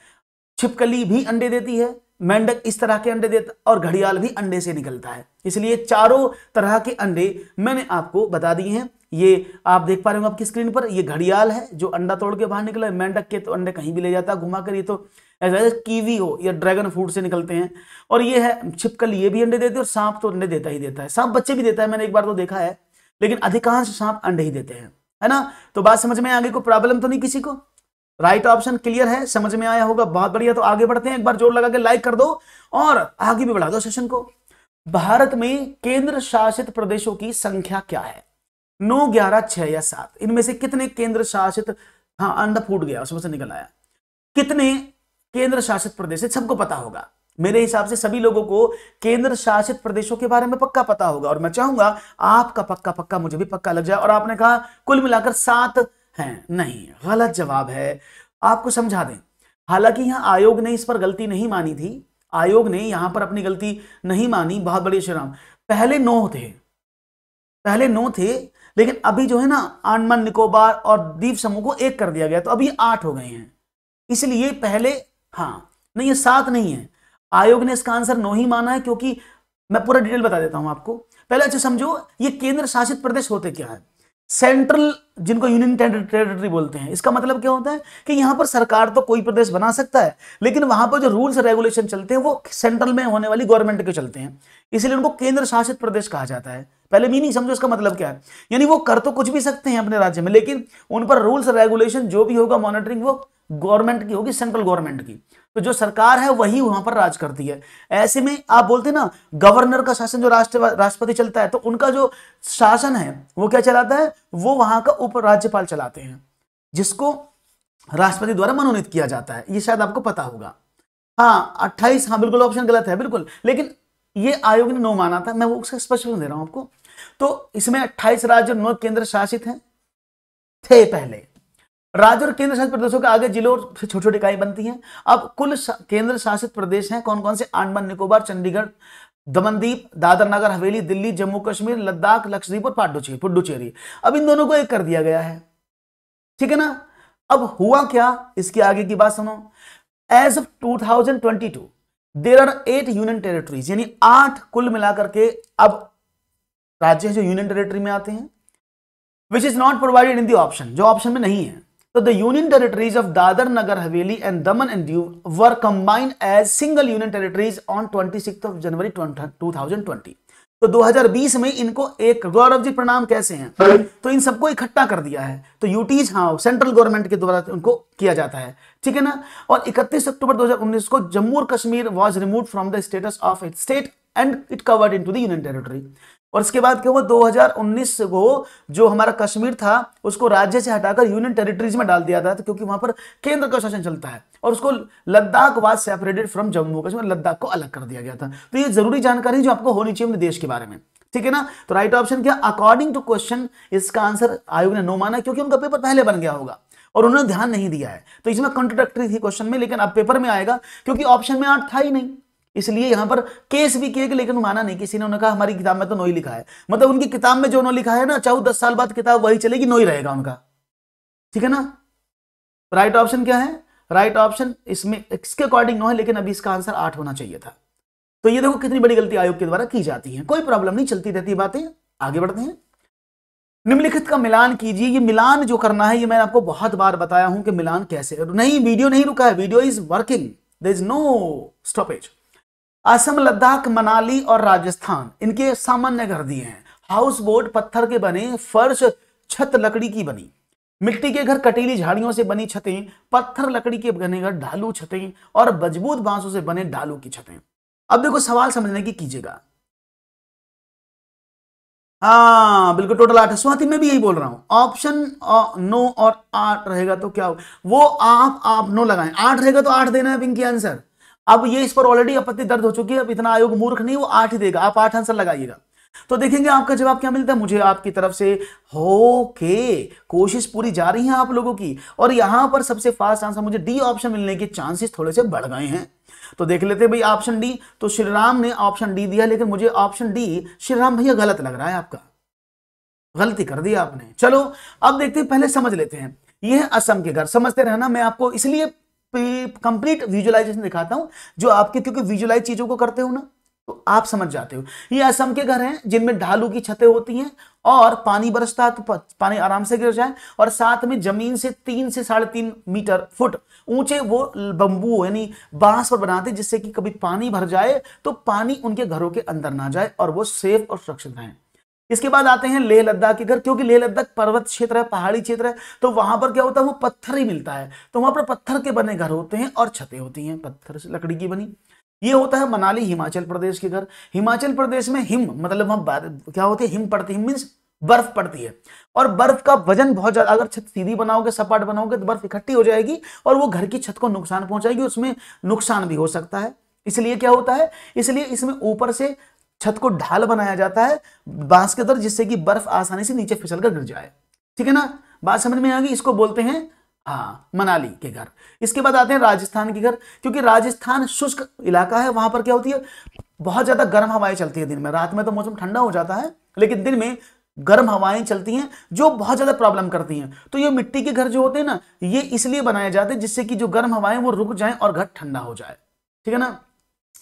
A: छिपकली भी अंडे देती है मेंढक इस तरह के अंडे देता और घड़ियाल भी अंडे से निकलता है इसलिए चारों तरह के अंडे मैंने आपको बता दिए हैं ये आप देख पा रहे होंगे आपकी स्क्रीन पर ये घड़ियाल है जो अंडा तोड़ के बाहर निकला है मेंढक के तो अंडे कहीं भी ले जाता है घुमा कर ये तो एज एज कीवी हो या ड्रैगन फ्रूट से निकलते हैं और ये है छिपकल ये भी अंडे देते हैं और सांप तो अंडे देता ही देता है सांप बच्चे भी देता है मैंने एक बार तो देखा है लेकिन अधिकांश सांप अंडे ही देते हैं है ना तो बात समझ में आगे कोई प्रॉब्लम तो नहीं किसी को राइट ऑप्शन क्लियर है समझ में आया होगा बहुत बढ़िया तो आगे बढ़ते हैं एक बार जोर लगा के लाइक कर दो और आगे भी बढ़ा दो सेशन को भारत में केंद्र शासित प्रदेशों की संख्या क्या है नौ ग्यारह छह या सात इनमें से कितने केंद्र शासित हाँ अंडा फूट गया उसमें से निकल आया कितने केंद्र शासित प्रदेश है सबको पता होगा मेरे हिसाब से सभी लोगों को केंद्र शासित प्रदेशों के बारे में पक्का पता होगा और मैं चाहूंगा आपका पक्का पक्का मुझे भी पक्का लग जाए और आपने कहा कुल मिलाकर सात हैं नहीं गलत जवाब है आपको समझा दें हालांकि यहां आयोग ने इस पर गलती नहीं मानी थी आयोग ने यहां पर अपनी गलती नहीं मानी बहुत बड़ी शराम पहले नौ थे पहले नौ थे लेकिन अभी जो है ना आंडमान निकोबार और द्वीप समूह को एक कर दिया गया तो अभी आठ हो गए हैं इसलिए पहले हाँ नहीं ये सात नहीं है आयोग ने इसका आंसर नो ही माना है क्योंकि मैं पूरा डिटेल बता देता हूं आपको पहले अच्छा समझो ये केंद्र शासित प्रदेश होते क्या है सेंट्रल जिनको यूनियन टेरिटरी बोलते हैं इसका मतलब क्या होता है कि यहां पर सरकार तो कोई प्रदेश बना सकता है लेकिन वहां पर जो रूल्स रेगुलेशन चलते हैं वो सेंट्रल में होने वाली गवर्नमेंट के चलते हैं इसलिए उनको केंद्र शासित प्रदेश कहा जाता है पहले मीनिंग समझो इसका मतलब क्या है यानी वो कर तो कुछ भी सकते हैं अपने राज्य में लेकिन उन पर रूल्स रेगुलेशन जो भी होगा मॉनिटरिंग वो गवर्नमेंट की होगी सेंट्रल गवर्नमेंट की तो जो सरकार है वही वहां पर राज करती है ऐसे में आप बोलते ना गवर्नर का शासन जो राष्ट्र राष्ट्रपति चलता है तो उनका जो शासन है वो क्या चलाता है वो वहां का उपराज्यपाल चलाते हैं जिसको राष्ट्रपति द्वारा मनोनीत किया जाता है ये शायद आपको पता होगा हाँ अट्ठाईस हाँ बिल्कुल ऑप्शन गलत है बिल्कुल लेकिन ये आयोग ने नो माना था मैं वो उसका स्पष्टीकरण दे रहा हूं आपको तो इसमें अट्ठाईस राज्य नौ केंद्र शासित हैं थे पहले राज्य और केंद्र शासित प्रदेशों के आगे जिलों और छोटी छोटी इकाई बनती हैं अब कुल केंद्र शासित प्रदेश हैं कौन कौन से आंडमान निकोबार चंडीगढ़ दमनदीप दादर नगर हवेली दिल्ली जम्मू कश्मीर लद्दाख लक्षद्वीप और पाडुचेरी पुडुचेरी अब इन दोनों को एक कर दिया गया है ठीक है ना अब हुआ क्या इसके आगे की बात सुनो as of to there are eight union territories यानी आठ कुल मिलाकर के अब राज्य जो यूनियन टेरिटरी में आते हैं which is not provided in the option जो ऑप्शन में नहीं है So the union territories of Dadar Nagar Haveli and Daman and Diu were combined as single union territories on 26th of January 2020. तो 2020 में इनको एक गौरव जी प्रणाम कैसे हैं तो इन सबको इकट्ठा कर दिया है तो यूटीज हाँ सेंट्रल गवर्नमेंट के द्वारा उनको किया जाता है ठीक है ना और 31 अक्टूबर 2019 को जम्मू और Kashmir was remove from the status of it state and it covered in to the union territory और इसके बाद क्या हुआ 2019 को जो हमारा कश्मीर था उसको राज्य से हटाकर यूनियन टेरिटरीज में डाल दिया था तो क्योंकि वहां पर केंद्र का शासन चलता है और उसको Ladakh was separated from Jammu Kashmir मतलब लद्दाख को अलग कर दिया गया था तो ये जरूरी जानकारी जो आपको होनी चाहिए देश के बारे में ठीक है ना तो राइट ऑप्शन क्या अकॉर्डिंग टू क्वेश्चन इसका आंसर आयोग ने नो माना क्योंकि उनका पेपर पहले बन गया होगा और उन्होंने ध्यान नहीं दिया है तो इसमें कॉन्ट्रोडक्टरी थी क्वेश्चन में लेकिन अब पेपर में आएगा क्योंकि ऑप्शन में आठ था ही नहीं इसलिए यहां पर केस भी किए लेकिन माना नहीं किसी ने उन्होंने कहा हमारी किताब में तो नोई लिखा है मतलब उनकी किताब में जो उन्होंने लिखा है ना चाहे दस साल बाद किताब वही चलेगी नोई रहेगा उनका ठीक है ना राइट ऑप्शन क्या है राइट ऑप्शन इसमें इसके अकॉर्डिंग नो है लेकिन अभी इसका आंसर आठ होना चाहिए था तो ये देखो कितनी बड़ी गलती आयोग के द्वारा की जाती है कोई प्रॉब्लम नहीं चलती रहती बातें आगे बढ़ते हैं निम्नलिखित का मिलान कीजिए ये मिलान जो करना है ये मैंने आपको बहुत बार बताया हूं कि मिलान कैसे नहीं वीडियो नहीं रुका है video is working there is no stoppage Assam Ladakh Manali और राजस्थान इनके सामान्य घर दिए हैं हाउस बोट पत्थर के बने फर्श छत लकड़ी की बनी मिट्टी के घर कटीली झाड़ियों से बनी छतें पत्थर लकड़ी के बने घर ढालू छतें और मजबूत बांसों से बने ढालू की छतें अब देखो सवाल समझने की कीजिएगा हाँ बिल्कुल टोटल आठ स्वाति में भी यही बोल रहा हूं ऑप्शन नो और आठ रहेगा तो क्या हो वो आप आप नो लगाएं आठ रहेगा तो आठ देना है पिंकी आंसर अब ये इस पर ऑलरेडी आपत्ति दर्ज हो चुकी है अब इतना आयोग मूर्ख नहीं वो आठ देगा आप आठ आंसर लगाइएगा तो देखेंगे आपका जवाब क्या मिलता है मुझे आपकी तरफ से हो के कोशिश पूरी जा रही है आप लोगों की और यहां पर सबसे फास्ट आंसर मुझे डी ऑप्शन मिलने के चांसेस थोड़े से बढ़ गए हैं तो देख लेते भाई ऑप्शन डी तो श्रीराम ने ऑप्शन डी दिया लेकिन मुझे ऑप्शन डी श्रीराम भैया गलत लग रहा है आपका गलती कर दी आपने चलो अब देखते हैं पहले समझ लेते हैं ये असम के घर समझते रहना मैं आपको इसलिए कंप्लीट विजुअलाइजेशन दिखाता हूं जो आपके क्योंकि विजुअलाइज चीजों को करते हो ना तो आप समझ जाते हो ये असम के घर हैं जिनमें ढालू की छतें होती हैं और पानी बरसता तो पानी आराम से गिर जाए और साथ में जमीन से तीन से साढ़े तीन मीटर फुट ऊंचे वो बंबू यानी बांस पर बनाते जिससे कि कभी पानी भर जाए तो पानी उनके घरों के अंदर ना जाए और वो सेफ और सुरक्षित रहें इसके बाद आते हैं लेह लद्दाख की घर क्योंकि लेह लद्दाख पर्वत क्षेत्र है पहाड़ी क्षेत्र है तो वहां पर क्या होता है वो पत्थर ही मिलता है तो वहां पर पत्थर के बने घर होते हैं और छतें होती हैं पत्थर से लकड़ी की बनी ये होता है मनाली हिमाचल प्रदेश के घर हिमाचल प्रदेश में हिम मतलब वहां क्या होते हैं हिम पड़ती है मीन्स बर्फ पड़ती है और बर्फ का वजन बहुत ज्यादा अगर छत सीधी बनाओगे सपाट बनाओगे तो बर्फ इकट्ठी हो जाएगी और वो घर की छत को नुकसान पहुंचाएगी उसमें नुकसान भी हो सकता है इसलिए क्या होता है इसलिए इसमें ऊपर से छत को ढाल बनाया जाता है बांस के अंदर जिससे कि बर्फ आसानी से नीचे फिसल कर गिर जाए ठीक है ना बात समझ में आ गई इसको बोलते हैं हाँ मनाली के घर इसके बाद आते हैं राजस्थान के घर क्योंकि राजस्थान शुष्क इलाका है वहां पर क्या होती है बहुत ज्यादा गर्म हवाएं चलती है दिन में रात में तो मौसम ठंडा हो जाता है लेकिन दिन में गर्म हवाएं चलती हैं जो बहुत ज्यादा प्रॉब्लम करती हैं तो ये मिट्टी के घर जो होते हैं ना ये इसलिए बनाए जाते हैं जिससे कि जो गर्म हवाएं वो रुक जाएं और घर ठंडा हो जाए ठीक है ना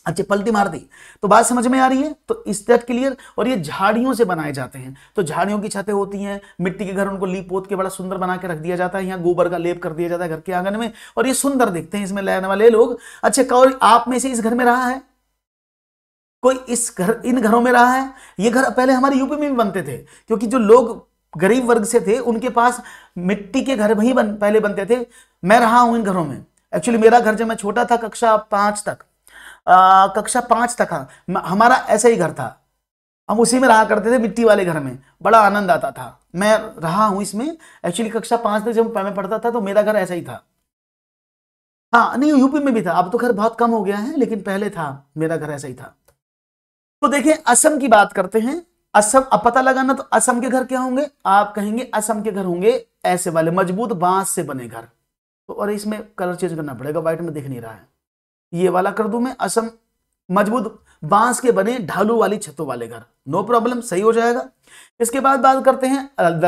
A: अच्छी पलटी मार दी तो बात समझ में आ रही है तो इस तरह क्लियर और ये झाड़ियों से बनाए जाते हैं तो झाड़ियों की छतें होती हैं मिट्टी के घर उनको लीप पोत के बड़ा सुंदर बना के रख दिया जाता है यहाँ गोबर का लेप कर दिया जाता है घर के आंगन में और ये सुंदर देखते हैं इसमें लेने वाले लोग अच्छा कौर आप में से इस घर में रहा है कोई इस घर इन घरों में रहा है ये घर पहले हमारे यूपी में भी बनते थे क्योंकि जो लोग गरीब वर्ग से थे उनके पास मिट्टी के घर भी बन, पहले बनते थे मैं रहा हूं इन घरों में एक्चुअली मेरा घर जब मैं छोटा था कक्षा पांच तक कक्षा पांच तक हाँ। हमारा ऐसा ही घर था हम उसी में रहा करते थे मिट्टी वाले घर में बड़ा आनंद आता था मैं रहा हूं इसमें एक्चुअली कक्षा पांच तक जब मैं पढ़ता था तो मेरा घर ऐसा ही था हाँ नहीं यूपी में भी था अब तो घर बहुत कम हो गया है लेकिन पहले था मेरा घर ऐसा ही था तो देखिए असम की बात करते हैं असम अब पता लगाना तो असम के घर क्या होंगे आप कहेंगे असम के घर होंगे ऐसे वाले मजबूत बांस से बने घर तो और इसमें कलर चेंज करना पड़ेगा व्हाइट में दिख नहीं रहा है ये वाला कर दू मैं असम मजबूत बांस के बने ढालू वाली छतों वाले घर नो प्रॉब्लम सही हो जाएगा इसके बाद बात करते हैं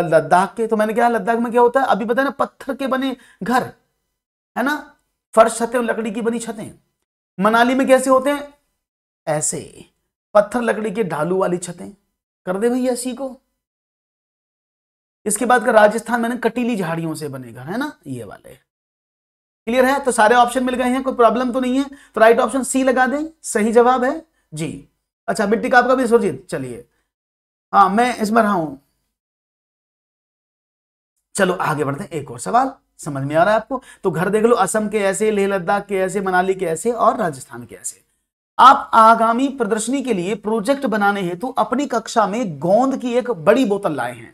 A: लद्दाख के तो मैंने कहा लद्दाख में क्या होता है अभी बताया ना पत्थर के बने घर है ना फर्श छतें और लकड़ी की बनी छतें मनाली में कैसे होते हैं ऐसे पत्थर लकड़ी के ढालू वाली छतें कर दे भैया सी को इसके बाद का राजस्थान मैंने कटीली झाड़ियों से बने घर है ना ये वाले क्लियर है तो सारे ऑप्शन मिल गए हैं कोई प्रॉब्लम तो नहीं है तो राइट ऑप्शन सी लगा दें सही जवाब है जी अच्छा मिट्टी का आपका भी सुरजीत चलिए हाँ मैं इसमें रहा हूं चलो आगे बढ़ते हैं एक और सवाल समझ में आ रहा है आपको तो घर देख लो असम के ऐसे लेह लद्दाख के ऐसे मनाली के ऐसे और राजस्थान के ऐसे आप आगामी प्रदर्शनी के लिए प्रोजेक्ट बनाने हेतु तो अपनी कक्षा में गोंद की एक बड़ी बोतल लाए हैं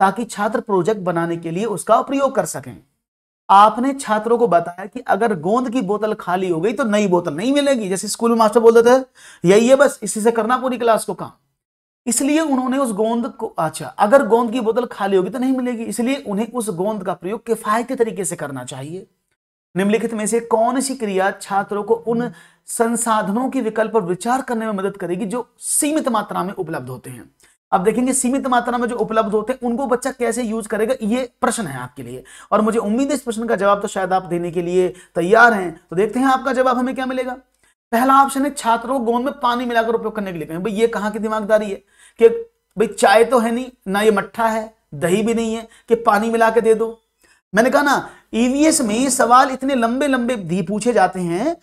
A: ताकि छात्र प्रोजेक्ट बनाने के लिए उसका प्रयोग कर सकें आपने छात्रों को बताया कि अगर गोंद की बोतल खाली हो गई तो नई बोतल नहीं मिलेगी जैसे स्कूल में मास्टर बोलते थे यही है बस इसी से करना पूरी क्लास को काम इसलिए उन्होंने उस गोंद को अच्छा अगर गोंद की बोतल खाली होगी तो नहीं मिलेगी इसलिए उन्हें उस गोंद का प्रयोग किफायती तरीके से करना चाहिए निम्नलिखित में से कौन सी क्रिया छात्रों को उन संसाधनों के विकल्प पर विचार करने में मदद करेगी जो सीमित मात्रा में उपलब्ध होते हैं अब देखेंगे सीमित मात्रा में जो उपलब्ध होते हैं उनको बच्चा कैसे यूज करेगा ये प्रश्न है आपके लिए और मुझे उम्मीद है इस प्रश्न का जवाब तो शायद आप देने के लिए तैयार हैं तो देखते हैं आपका जवाब हमें क्या मिलेगा पहला ऑप्शन है छात्रों को गोंद में पानी मिलाकर उपयोग करने के लिए भाई ये कहाँ की दिमागदारी है कि भाई चाय तो है नहीं ना ये मट्ठा है दही भी नहीं है कि पानी मिला के दे दो मैंने कहा ना ईवीएस e में सवाल इतने लंबे लंबे पूछे जाते हैं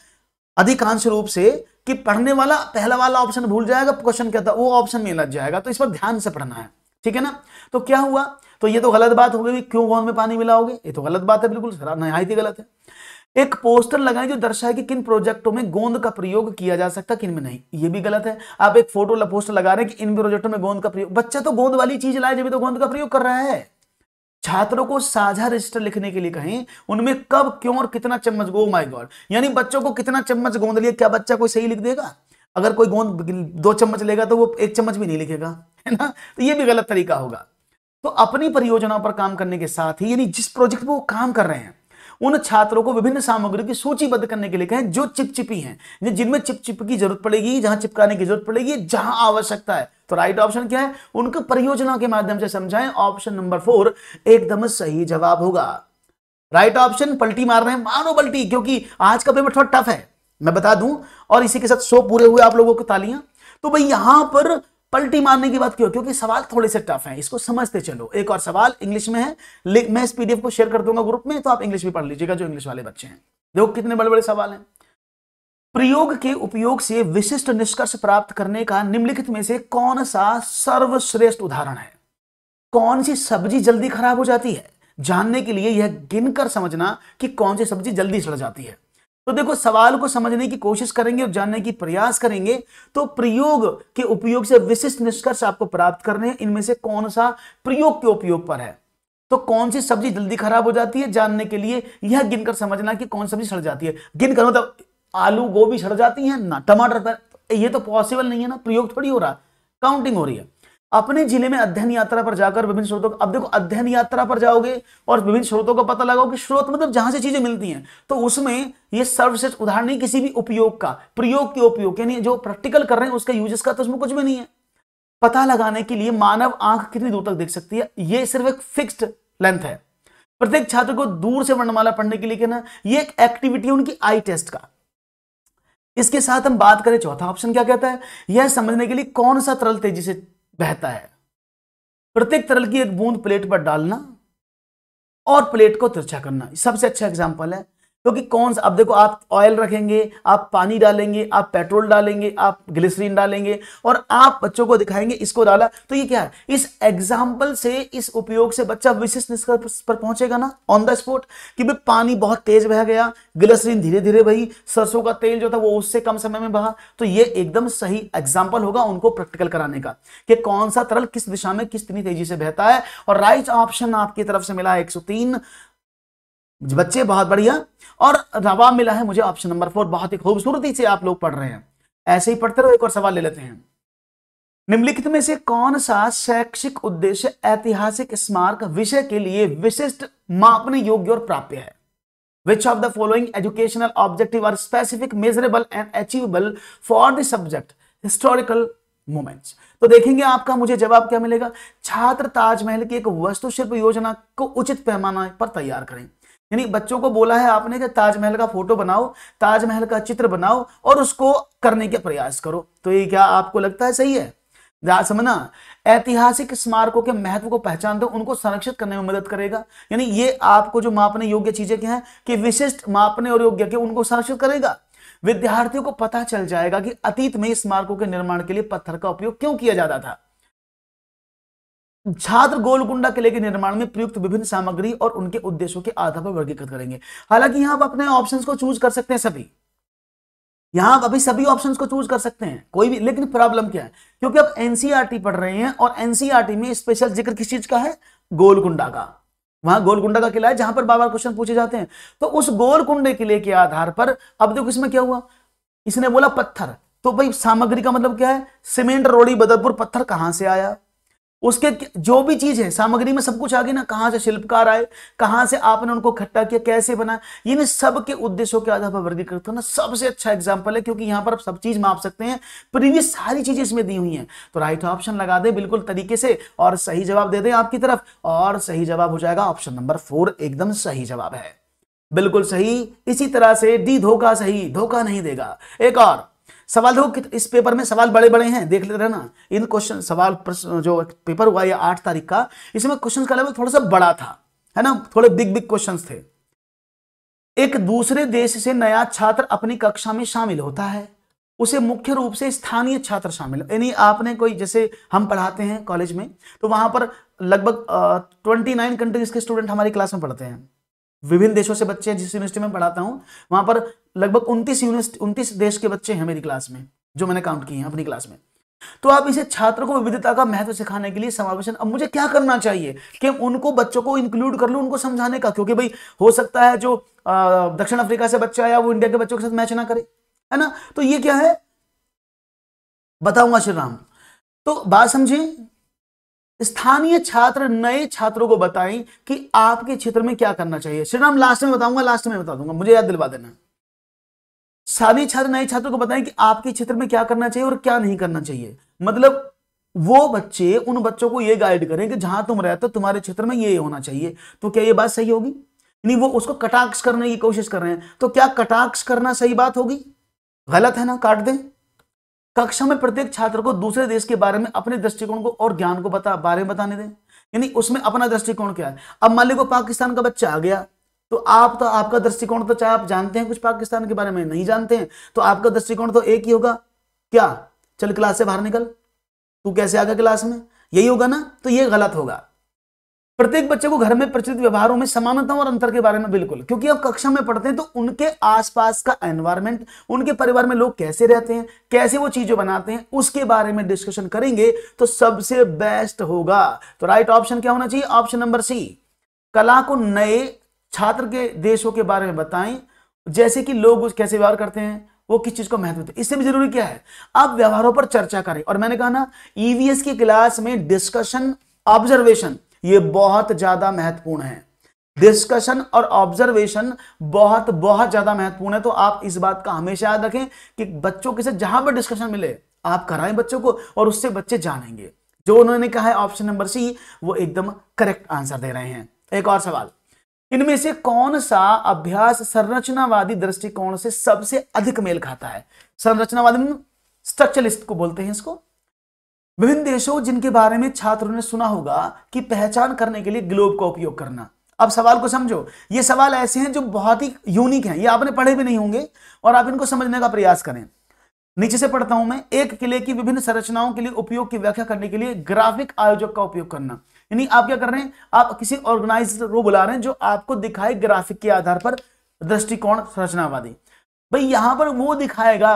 A: अधिकांश रूप से कि पढ़ने वाला पहला वाला ऑप्शन भूल जाएगा क्वेश्चन क्या था वो ऑप्शन में लग जाएगा तो इस पर ध्यान से पढ़ना है ठीक है ना तो क्या हुआ तो ये तो गलत बात हो गई क्यों गोंद में पानी मिला होगी ये तो गलत बात है बिल्कुल नहायत ही गलत है एक पोस्टर लगाएं जो दर्शाए कि किन प्रोजेक्टों में गोंद का प्रयोग किया जा सकता किन में नहीं ये भी गलत है आप एक फोटो पोस्टर लगा रहे हैं कि इन प्रोजेक्टों में गोंद का प्रयोग बच्चा तो गोंद वाली चीज लाए जब तो गोंद का प्रयोग कर रहा है छात्रों को साझा रजिस्टर लिखने के लिए कहें उनमें कब क्यों और कितना चम्मच गो माई oh गॉड यानी बच्चों को कितना चम्मच गोंद लिया क्या बच्चा कोई सही लिख देगा अगर कोई गोंद दो चम्मच लेगा तो वो एक चम्मच भी नहीं लिखेगा है ना तो ये भी गलत तरीका होगा तो अपनी परियोजनाओं पर काम करने के साथ ही यानी जिस प्रोजेक्ट पर वो काम कर रहे हैं उन छात्रों को विभिन्न सामग्री की सूचीबद्ध करने के लिए कहें जो चिपचिपी हैं जिनमें चिपचिप की जरूरत पड़ेगी जहां चिपकाने की जरूरत पड़ेगी जहां आवश्यकता है तो राइट ऑप्शन क्या है उनको परियोजना के माध्यम से समझाएं ऑप्शन नंबर फोर एकदम सही जवाब होगा राइट ऑप्शन पलटी मार रहे हैं मानो पलटी क्योंकि आज का पेपर थोड़ा टफ है मैं बता दूं और इसी के साथ सो पूरे हुए आप लोगों को तालियां तो भाई यहां पर पलटी मारने की बात क्यों क्योंकि सवाल थोड़े से टफ हैं इसको समझते चलो एक और सवाल इंग्लिश में है मैं इस पीडीएफ को शेयर कर दूंगा ग्रुप में तो आप इंग्लिश भी पढ़ लीजिएगा जो इंग्लिश वाले बच्चे हैं देखो कितने बड़े बड़े सवाल हैं प्रयोग के उपयोग से विशिष्ट निष्कर्ष प्राप्त करने का निम्नलिखित में से कौन सा सर्वश्रेष्ठ उदाहरण है कौन सी सब्जी जल्दी खराब हो जाती है जानने के लिए यह गिनकर समझना कि कौन सी सब्जी जल्दी सड़ जाती है तो देखो सवाल को समझने की कोशिश करेंगे और जानने की प्रयास करेंगे तो प्रयोग के उपयोग से विशिष्ट निष्कर्ष आपको प्राप्त करने हैं इनमें से कौन सा प्रयोग के उपयोग पर है तो कौन सी सब्जी जल्दी खराब हो जाती है जानने के लिए यह गिनकर समझना कि कौन सब्जी सड़ जाती है गिनकर मतलब आलू गोभी सड़ जाती है ना टमाटर पर ये तो पॉसिबल नहीं है ना प्रयोग थोड़ी हो रहा काउंटिंग हो रही है अपने जिले में अध्ययन यात्रा पर जाकर विभिन्न स्रोतों अब देखो अध्ययन यात्रा पर जाओगे और विभिन्न स्रोतों का पता लगाओ कि स्रोत मतलब जहां से चीजें मिलती हैं तो उसमें ये सर्वश्रेष्ठ उदाहरण नहीं किसी भी उपयोग का प्रयोग के उपयोग यानी जो प्रैक्टिकल कर रहे हैं उसका यूजेस का तो उसमें कुछ भी नहीं है पता लगाने के लिए मानव आंख कितनी दूर तक देख सकती है ये सिर्फ एक फिक्स्ड लेंथ है प्रत्येक छात्र को दूर से वर्णमाला पढ़ने के लिए कहना ये एक एक्टिविटी है उनकी आई टेस्ट का इसके साथ हम बात करें चौथा ऑप्शन क्या कहता है यह समझने के लिए कौन सा तरल तेजी से बहता है प्रत्येक तरल की एक बूंद प्लेट पर डालना और प्लेट को तिरछा करना सबसे अच्छा एग्जाम्पल है क्योंकि तो कौन सा अब देखो आप ऑयल रखेंगे आप पानी डालेंगे आप पेट्रोल डालेंगे आप ग्लिसरीन डालेंगे और आप बच्चों को दिखाएंगे इसको डाला तो ये क्या है इस एग्जाम्पल से इस उपयोग से बच्चा विशिष्ट निष्कर्ष पर पहुंचेगा ना ऑन द स्पॉट कि भाई पानी बहुत तेज बह गया ग्लिसरीन धीरे धीरे बही सरसों का तेल जो था वो उससे कम समय में बहा तो ये एकदम सही एग्जाम्पल होगा उनको प्रैक्टिकल कराने का कि कौन सा तरल किस दिशा में किस कितनी तेजी से बहता है और राइट ऑप्शन आपकी तरफ से मिला है एक बच्चे बहुत बढ़िया और रवा मिला है मुझे ऑप्शन नंबर फोर बहुत ही खूबसूरती से आप लोग पढ़ रहे हैं ऐसे ही पढ़ते रहो एक और सवाल ले लेते हैं निम्नलिखित में से कौन सा शैक्षिक उद्देश्य ऐतिहासिक स्मारक विषय के लिए विशिष्ट मापने योग्य और प्राप्य है which of the following educational objective are specific measurable and achievable for the subject historical moments तो देखेंगे आपका मुझे जवाब क्या मिलेगा छात्र ताजमहल की एक वस्तुशिल्प योजना को उचित पैमाने पर तैयार करें यानी बच्चों को बोला है आपने कि ताजमहल का फोटो बनाओ ताजमहल का चित्र बनाओ और उसको करने के प्रयास करो तो ये क्या आपको लगता है सही है समझना ऐतिहासिक स्मारकों के महत्व को पहचान दो उनको संरक्षित करने में मदद करेगा यानी ये आपको जो मापने योग्य चीजें क्या हैं कि विशिष्ट मापने और योग्य के उनको संरक्षित करेगा विद्यार्थियों को पता चल जाएगा कि अतीत में स्मारकों के निर्माण के लिए पत्थर का उपयोग क्यों किया जाता था छात्र गोलकुंडा किले के निर्माण में प्रयुक्त विभिन्न सामग्री और उनके उद्देश्यों के आधार पर वर्गीकृत करेंगे हालांकि यहां आप अपने ऑप्शंस को चूज कर सकते हैं सभी यहां आप अभी सभी ऑप्शंस को चूज कर सकते हैं कोई भी लेकिन प्रॉब्लम क्या है क्योंकि आप एनसीआरटी e पढ़ रहे हैं और एनसीआरटी e में स्पेशल जिक्र किस चीज का है गोलकुंडा का वहां गोलकुंडा का किला है जहां पर बार बार क्वेश्चन पूछे जाते हैं तो उस गोलकुंडे किले के आधार पर अब देखो इसमें क्या हुआ इसने बोला पत्थर तो भाई सामग्री का मतलब क्या है सीमेंट रोड़ी बदरपुर पत्थर कहां से आया उसके जो भी चीज है सामग्री में सब कुछ आ गया ना कहां से शिल्पकार आए कहां से आपने उनको इकट्ठा किया कैसे बना ये सब के उद्देश्यों के आधार पर वर्गीकृत होना सबसे अच्छा एग्जाम्पल है क्योंकि यहां पर आप सब चीज माप सकते हैं प्रीवियस सारी चीजें इसमें दी हुई हैं तो राइट ऑप्शन लगा दे बिल्कुल तरीके से और सही जवाब दे दे आपकी तरफ और सही जवाब हो जाएगा ऑप्शन नंबर फोर एकदम सही जवाब है बिल्कुल सही इसी तरह से डी धोखा सही धोखा नहीं देगा एक और सवाल देखो इस पेपर में सवाल बड़े बड़े हैं देख लेते रहना इन क्वेश्चन सवाल प्रश्न जो पेपर हुआ या आठ तारीख का इसमें क्वेश्चन का लेवल थोड़ा सा बड़ा था है ना थोड़े बिग बिग क्वेश्चन थे एक दूसरे देश से नया छात्र अपनी कक्षा में शामिल होता है उसे मुख्य रूप से स्थानीय छात्र शामिल यानी आपने कोई जैसे हम पढ़ाते हैं कॉलेज में तो वहां पर लगभग ट्वेंटी नाइन कंट्रीज के स्टूडेंट हमारी क्लास में पढ़ते हैं विभिन्न देशों से बच्चे हैं जिस यूनिवर्सिटी में पढ़ाता हूँ वहां पर लगभग उनतीस यूनिवर्सिटी उनतीस देश के बच्चे हैं मेरी क्लास में जो मैंने काउंट किए हैं अपनी क्लास में तो आप इसे छात्र को विविधता का महत्व सिखाने के लिए समावेशन अब मुझे क्या करना चाहिए कि उनको बच्चों को इंक्लूड कर लो उनको समझाने का क्योंकि भाई हो सकता है जो दक्षिण अफ्रीका से बच्चा आया वो इंडिया के बच्चों के साथ मैच ना करे है ना तो ये क्या है बताऊंगा श्री राम तो बात समझे स्थानीय छात्र नए छात्रों को बताएं कि आपके क्षेत्र में क्या करना चाहिए श्री राम लास्ट में बताऊंगा लास्ट में बता दूंगा मुझे याद दिलवा देना स्थानीय छात्र नए छात्रों को बताएं कि आपके क्षेत्र में क्या करना चाहिए और क्या नहीं करना चाहिए मतलब वो बच्चे उन बच्चों को ये गाइड करें कि जहां तुम रहते हो तुम्हारे क्षेत्र में ये होना चाहिए तो क्या ये बात सही होगी नहीं वो उसको कटाक्ष करने की कोशिश कर रहे हैं तो क्या कटाक्ष करना सही बात होगी गलत है ना काट दें कक्षा में प्रत्येक छात्र को दूसरे देश के बारे में अपने दृष्टिकोण को और ज्ञान को बता बारे में बताने दें यानी उसमें अपना दृष्टिकोण क्या है अब मान लीजिए पाकिस्तान का बच्चा आ गया तो आप तो आपका दृष्टिकोण तो चाहे आप जानते हैं कुछ पाकिस्तान के बारे में नहीं जानते हैं तो आपका दृष्टिकोण तो एक ही होगा क्या चल क्लास से बाहर निकल तू कैसे आ गया क्लास में यही होगा ना तो ये गलत होगा प्रत्येक बच्चे को घर में प्रचलित व्यवहारों में समानता और अंतर के बारे में बिल्कुल क्योंकि अब कक्षा में पढ़ते हैं तो उनके आसपास का एनवायरमेंट उनके परिवार में लोग कैसे रहते हैं कैसे वो चीजें बनाते हैं उसके बारे में डिस्कशन करेंगे तो सबसे बेस्ट होगा तो राइट ऑप्शन क्या होना चाहिए ऑप्शन नंबर सी कला को नए छात्र के देशों के बारे में बताएं जैसे कि लोग कैसे व्यवहार करते हैं वो किस चीज को महत्व देते इससे भी जरूरी क्या है आप व्यवहारों पर चर्चा करें और मैंने कहा ना ईवीएस की क्लास में डिस्कशन ऑब्जर्वेशन ये बहुत ज्यादा महत्वपूर्ण है डिस्कशन और ऑब्जर्वेशन बहुत बहुत ज्यादा महत्वपूर्ण है तो आप इस बात का हमेशा याद रखें कि बच्चों के साथ जहां पर डिस्कशन मिले आप कराएं बच्चों को और उससे बच्चे जानेंगे जो उन्होंने कहा है ऑप्शन नंबर सी वो एकदम करेक्ट आंसर दे रहे हैं एक और सवाल इनमें से कौन सा अभ्यास संरचनावादी दृष्टिकोण से सबसे अधिक मेल खाता है संरचनावादी स्ट्रक्चरलिस्ट को बोलते हैं इसको विभिन्न देशों जिनके बारे में छात्रों ने सुना होगा कि पहचान करने के लिए ग्लोब का उपयोग करना अब सवाल को समझो ये सवाल ऐसे हैं जो बहुत ही यूनिक हैं ये आपने पढ़े भी नहीं होंगे और आप इनको समझने का प्रयास करें नीचे से पढ़ता हूं मैं एक किले की विभिन्न संरचनाओं के लिए उपयोग की व्याख्या करने के लिए ग्राफिक आयोजक का उपयोग करना यानी आप क्या कर रहे हैं आप किसी ऑर्गेनाइज को बुला रहे हैं जो आपको दिखाए ग्राफिक के आधार पर दृष्टिकोण संरचनावादी भाई यहां पर वो दिखाएगा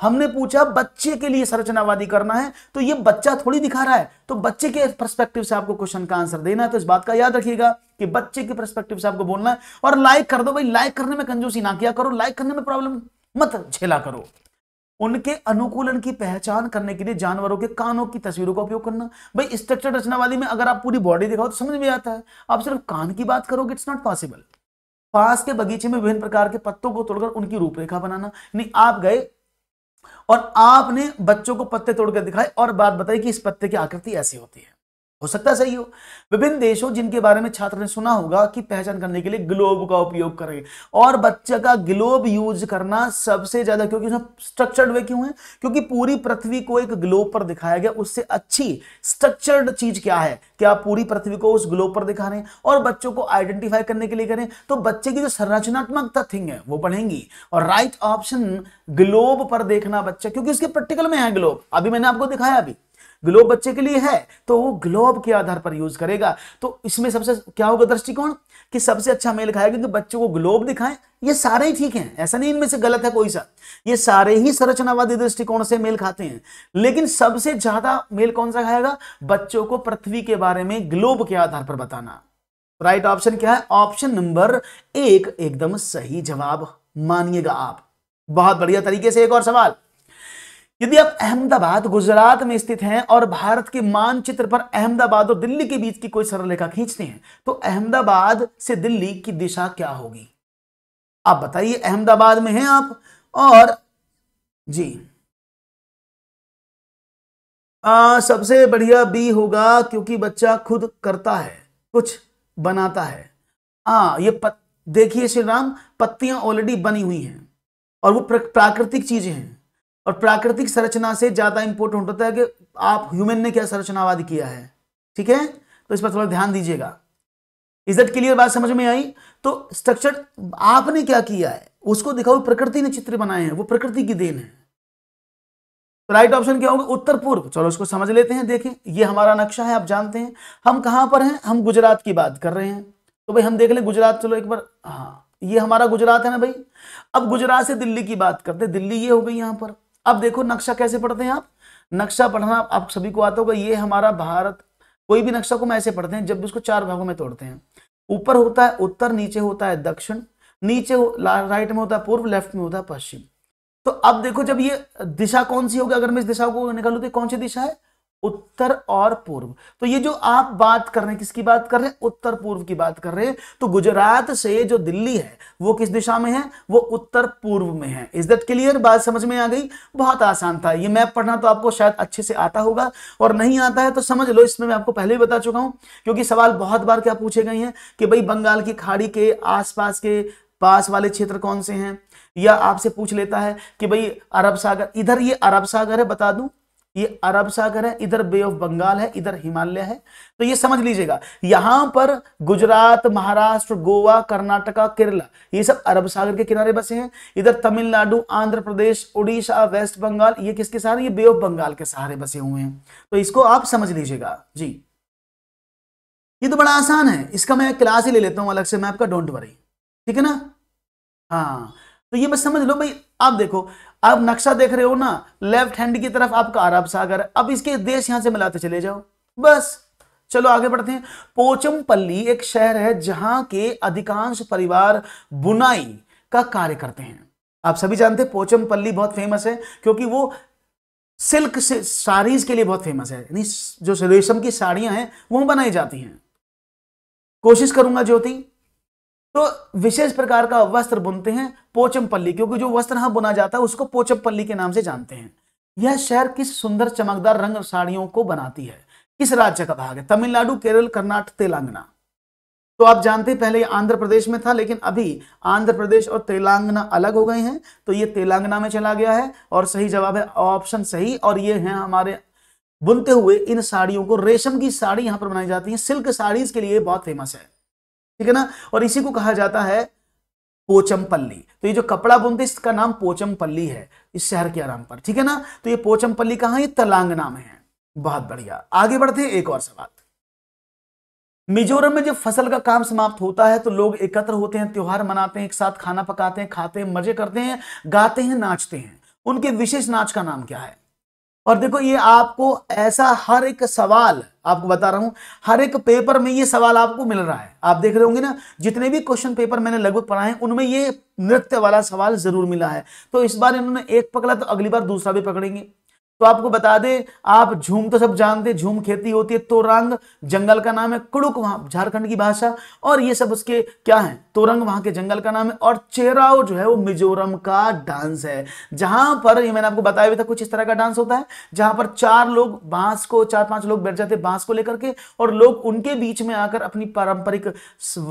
A: हमने पूछा बच्चे के लिए संरचनावादी करना है तो ये बच्चा थोड़ी दिखा रहा है तो बच्चे के परस्पेक्टिव से आपको क्वेश्चन का आंसर देना है तो इस बात का याद रखिएगा कि बच्चे के परस्पेक्टिव से आपको बोलना है और लाइक कर दो भाई लाइक करने में कंजूसी ना किया करो लाइक करने में प्रॉब्लम मत झेला करो उनके अनुकूलन की पहचान करने के लिए जानवरों के कानों की तस्वीरों का उपयोग करना भाई स्ट्रक्चर रचनावादी में अगर आप पूरी बॉडी दिखाओ तो समझ में आता है आप सिर्फ कान की बात करोगे इट्स नॉट पॉसिबल पास के बगीचे में विभिन्न प्रकार के पत्तों को तोड़कर उनकी रूपरेखा बनाना नहीं आप गए और आपने बच्चों को पत्ते तोड़कर दिखाए और बात बताई कि इस पत्ते की आकृति ऐसी होती है हो सकता है सही हो विभिन्न देशों जिनके बारे में छात्र ने सुना होगा कि पहचान करने के लिए ग्लोब का उपयोग करें और बच्चे का ग्लोब यूज करना सबसे ज्यादा क्योंकि उसमें स्ट्रक्चर्ड वे क्यों है क्योंकि पूरी पृथ्वी को एक ग्लोब पर दिखाया गया उससे अच्छी स्ट्रक्चर्ड चीज क्या है कि आप पूरी पृथ्वी को उस ग्लोब पर दिखा रहे हैं और बच्चों को आइडेंटिफाई करने के लिए करें तो बच्चे की जो संरचनात्मकता थिंग है वो पढ़ेंगी और राइट ऑप्शन ग्लोब पर देखना बच्चा क्योंकि उसके प्रैक्टिकल में है ग्लोब अभी मैंने आपको दिखाया अभी ग्लोब बच्चे के लिए है तो वो ग्लोब के आधार पर यूज करेगा तो इसमें सबसे क्या होगा दृष्टिकोण कि सबसे अच्छा मेल खाएगा तो बच्चों को ग्लोब दिखाएं ये सारे ही ठीक हैं ऐसा नहीं इनमें से गलत है कोई सा ये सारे ही संरचनावादी दृष्टिकोण से मेल खाते हैं लेकिन सबसे ज्यादा मेल कौन सा खाएगा बच्चों को पृथ्वी के बारे में ग्लोब के आधार पर बताना राइट ऑप्शन क्या है ऑप्शन नंबर एक एकदम सही जवाब मानिएगा आप बहुत बढ़िया तरीके से एक और सवाल यदि आप अहमदाबाद गुजरात में स्थित हैं और भारत के मानचित्र पर अहमदाबाद और दिल्ली के बीच की कोई सरल रेखा खींचते हैं तो अहमदाबाद से दिल्ली की दिशा क्या होगी आप बताइए अहमदाबाद में हैं आप और जी आ, सबसे बढ़िया बी होगा क्योंकि बच्चा खुद करता है कुछ बनाता है हाँ ये देखिए श्री राम पत्तियां ऑलरेडी बनी हुई हैं और वो प्राकृतिक चीजें हैं और प्राकृतिक संरचना से ज़्यादा इंपोर्टेंट होता है कि आप ह्यूमन ने क्या संरचनावाद किया है ठीक है तो इस पर थोड़ा ध्यान दीजिएगा इज दट क्लियर बात समझ में आई तो स्ट्रक्चर आपने क्या किया है उसको दिखाओ प्रकृति ने चित्र बनाए हैं वो प्रकृति की देन है तो राइट ऑप्शन क्या होगा उत्तर पूर्व चलो इसको समझ लेते हैं देखें ये हमारा नक्शा है आप जानते हैं हम कहां पर हैं हम गुजरात की बात कर रहे हैं तो भाई हम देख लें गुजरात चलो एक बार हाँ ये हमारा गुजरात है ना भाई अब गुजरात से दिल्ली की बात करते दिल्ली ये हो गई यहां पर अब देखो नक्शा कैसे पढ़ते हैं आप नक्शा पढ़ना आप सभी को आता होगा ये हमारा भारत कोई भी नक्शा को मैं ऐसे पढ़ते हैं जब भी उसको चार भागों में तोड़ते हैं ऊपर होता है उत्तर नीचे होता है दक्षिण नीचे राइट में होता है पूर्व लेफ्ट में होता है पश्चिम तो अब देखो जब ये दिशा कौन सी होगी अगर मैं इस दिशा को निकालू तो कौन सी दिशा है उत्तर और पूर्व तो ये जो आप बात कर रहे हैं किसकी बात कर रहे हैं उत्तर पूर्व की बात कर रहे हैं तो गुजरात से जो दिल्ली है वो किस दिशा में है वो उत्तर पूर्व में है इज दट क्लियर बात समझ में आ गई बहुत आसान था ये मैप पढ़ना तो आपको शायद अच्छे से आता होगा और नहीं आता है तो समझ लो इसमें मैं आपको पहले ही बता चुका हूं क्योंकि सवाल बहुत बार क्या पूछे गए हैं कि भाई बंगाल की खाड़ी के आसपास के पास वाले क्षेत्र कौन से हैं या आपसे पूछ लेता है कि भाई अरब सागर इधर ये अरब सागर है बता दूं ये अरब सागर है इधर बे ऑफ बंगाल है इधर हिमालय है तो ये समझ लीजिएगा यहां पर गुजरात महाराष्ट्र गोवा कर्नाटका केरला ये सब अरब सागर के किनारे बसे हैं इधर तमिलनाडु आंध्र प्रदेश उड़ीसा वेस्ट बंगाल ये किसके सहारे ये बे ऑफ बंगाल के सहारे बसे हुए हैं तो इसको आप समझ लीजिएगा जी ये तो बड़ा आसान है इसका मैं क्लास ही ले लेता हूं अलग से मैं आपका डोंट वरी ठीक है ना हाँ तो ये बस समझ लो भाई आप देखो आप नक्शा देख रहे हो ना लेफ्ट हैंड की तरफ आपका अरब सागर है अब इसके देश यहां से मिलाते चले जाओ बस चलो आगे बढ़ते हैं पोचमपल्ली एक शहर है जहां के अधिकांश परिवार बुनाई का कार्य करते हैं आप सभी जानते हैं पोचमपल्ली बहुत फेमस है क्योंकि वो सिल्क से साड़ीज के लिए बहुत फेमस है यानी जो रेशम की साड़ियां हैं वो बनाई जाती हैं कोशिश करूंगा ज्योति तो विशेष प्रकार का वस्त्र बुनते हैं पोचम पल्ली क्योंकि जो वस्त्र यहाँ बुना जाता है उसको पोचम पल्ली के नाम से जानते हैं यह शहर किस सुंदर चमकदार रंग साड़ियों को बनाती है किस राज्य का भाग है तमिलनाडु केरल कर्नाटक तेलंगाना तो आप जानते हैं पहले आंध्र प्रदेश में था लेकिन अभी आंध्र प्रदेश और तेलंगाना अलग हो गए हैं तो ये तेलंगाना में चला गया है और सही जवाब है ऑप्शन सही और ये है हमारे बुनते हुए इन साड़ियों को रेशम की साड़ी यहाँ पर बनाई जाती है सिल्क साड़ीज के लिए बहुत फेमस है ठीक है ना और इसी को कहा जाता है पोचमपल्ली तो ये जो कपड़ा बुनते इसका नाम पोचमपल्ली है इस शहर के आराम पर ठीक है ना तो ये पोचमपल्ली कहाँ ये तलांग में है बहुत बढ़िया आगे बढ़ते हैं एक और सवाल मिजोरम में जब फसल का काम समाप्त होता है तो लोग एकत्र होते हैं त्योहार मनाते हैं एक साथ खाना पकाते हैं खाते हैं मजे करते हैं गाते हैं नाचते हैं उनके विशेष नाच का नाम क्या है और देखो ये आपको ऐसा हर एक सवाल आपको बता रहा हूं हर एक पेपर में ये सवाल आपको मिल रहा है आप देख रहे होंगे ना जितने भी क्वेश्चन पेपर मैंने लगभग पढ़ाए है उनमें ये नृत्य वाला सवाल जरूर मिला है तो इस बार इन्होंने एक पकड़ा तो अगली बार दूसरा भी पकड़ेंगे तो आपको बता दें आप झूम तो सब जानते हैं झूम खेती होती है तोरंग जंगल का नाम है कुड़ुक वहां झारखंड की भाषा और ये सब उसके क्या है तोरंग वहां के जंगल का नाम है और चेराव जो है वो मिजोरम का डांस है जहां पर ये मैंने आपको बताया भी था कुछ इस तरह का डांस होता है जहां पर चार लोग बांस को चार पांच लोग बैठ जाते बांस को लेकर के और लोग उनके बीच में आकर अपनी पारंपरिक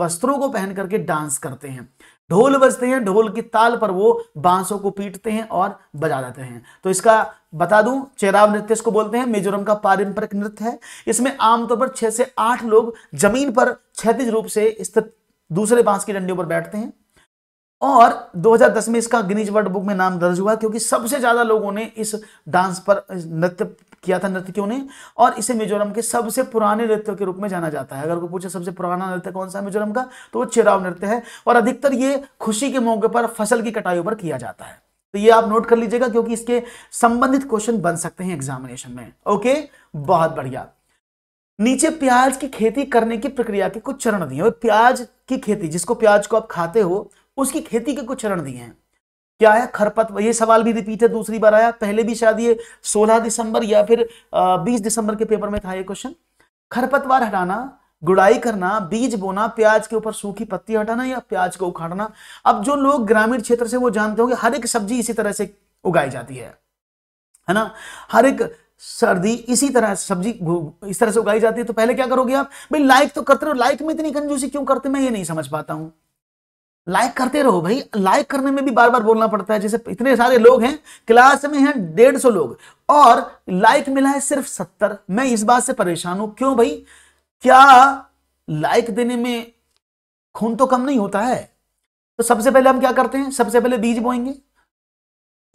A: वस्त्रों को पहन करके डांस करते हैं ढोल बजते हैं ढोल की ताल पर वो बांसों को पीटते हैं और बजा देते हैं तो इसका बता दूं चेराव नृत्य इसको बोलते हैं मिजोरम का पारंपरिक नृत्य है इसमें आमतौर पर छह से आठ लोग जमीन पर क्षतिज रूप से स्थित दूसरे बांस की डंडियों पर बैठते हैं और 2010 में इसका गिनीज वर्ल्ड बुक में नाम दर्ज हुआ क्योंकि सबसे ज्यादा लोगों ने इस डांस पर नृत्य किया था क्यों ने और इसे मिजोरम के सबसे पुराने नृत्य के रूप में जाना जाता है अगर को पूछे सबसे पुराना नृत्य कौन सा है मिजोरम का तो वो चिराव नृत्य है और अधिकतर ये खुशी के मौके पर फसल की कटाई पर किया जाता है तो ये आप नोट कर लीजिएगा क्योंकि इसके संबंधित क्वेश्चन बन सकते हैं एग्जामिनेशन में ओके बहुत बढ़िया नीचे प्याज की खेती करने की प्रक्रिया के कुछ चरण दिए प्याज की खेती जिसको प्याज को आप खाते हो उसकी खेती के कुछ चरण दिए हैं क्या है खरपतवार ये सवाल भी रिपीट है दूसरी बार आया पहले भी शायद ये 16 दिसंबर या फिर बीस दिसंबर के पेपर में था ये क्वेश्चन खरपतवार हटाना गुड़ाई करना बीज बोना प्याज के ऊपर सूखी पत्ती हटाना या प्याज को उखाड़ना अब जो लोग ग्रामीण क्षेत्र से वो जानते होंगे हर एक सब्जी इसी तरह से उगाई जाती है है ना हर एक सर्दी इसी तरह सब्जी इस तरह से उगाई जाती है तो पहले क्या करोगे आप भाई लाइक तो करते रहो लाइक में इतनी कंजूसी क्यों करते मैं ये नहीं समझ पाता हूं लाइक करते रहो भाई लाइक करने में भी बार बार बोलना पड़ता है जैसे इतने सारे लोग हैं क्लास में हैं डेढ़ सौ लोग और लाइक मिला है सिर्फ सत्तर मैं इस बात से परेशान हूं क्यों भाई क्या लाइक देने में खून तो कम नहीं होता है तो सबसे पहले हम क्या करते हैं सबसे पहले बीज बोएंगे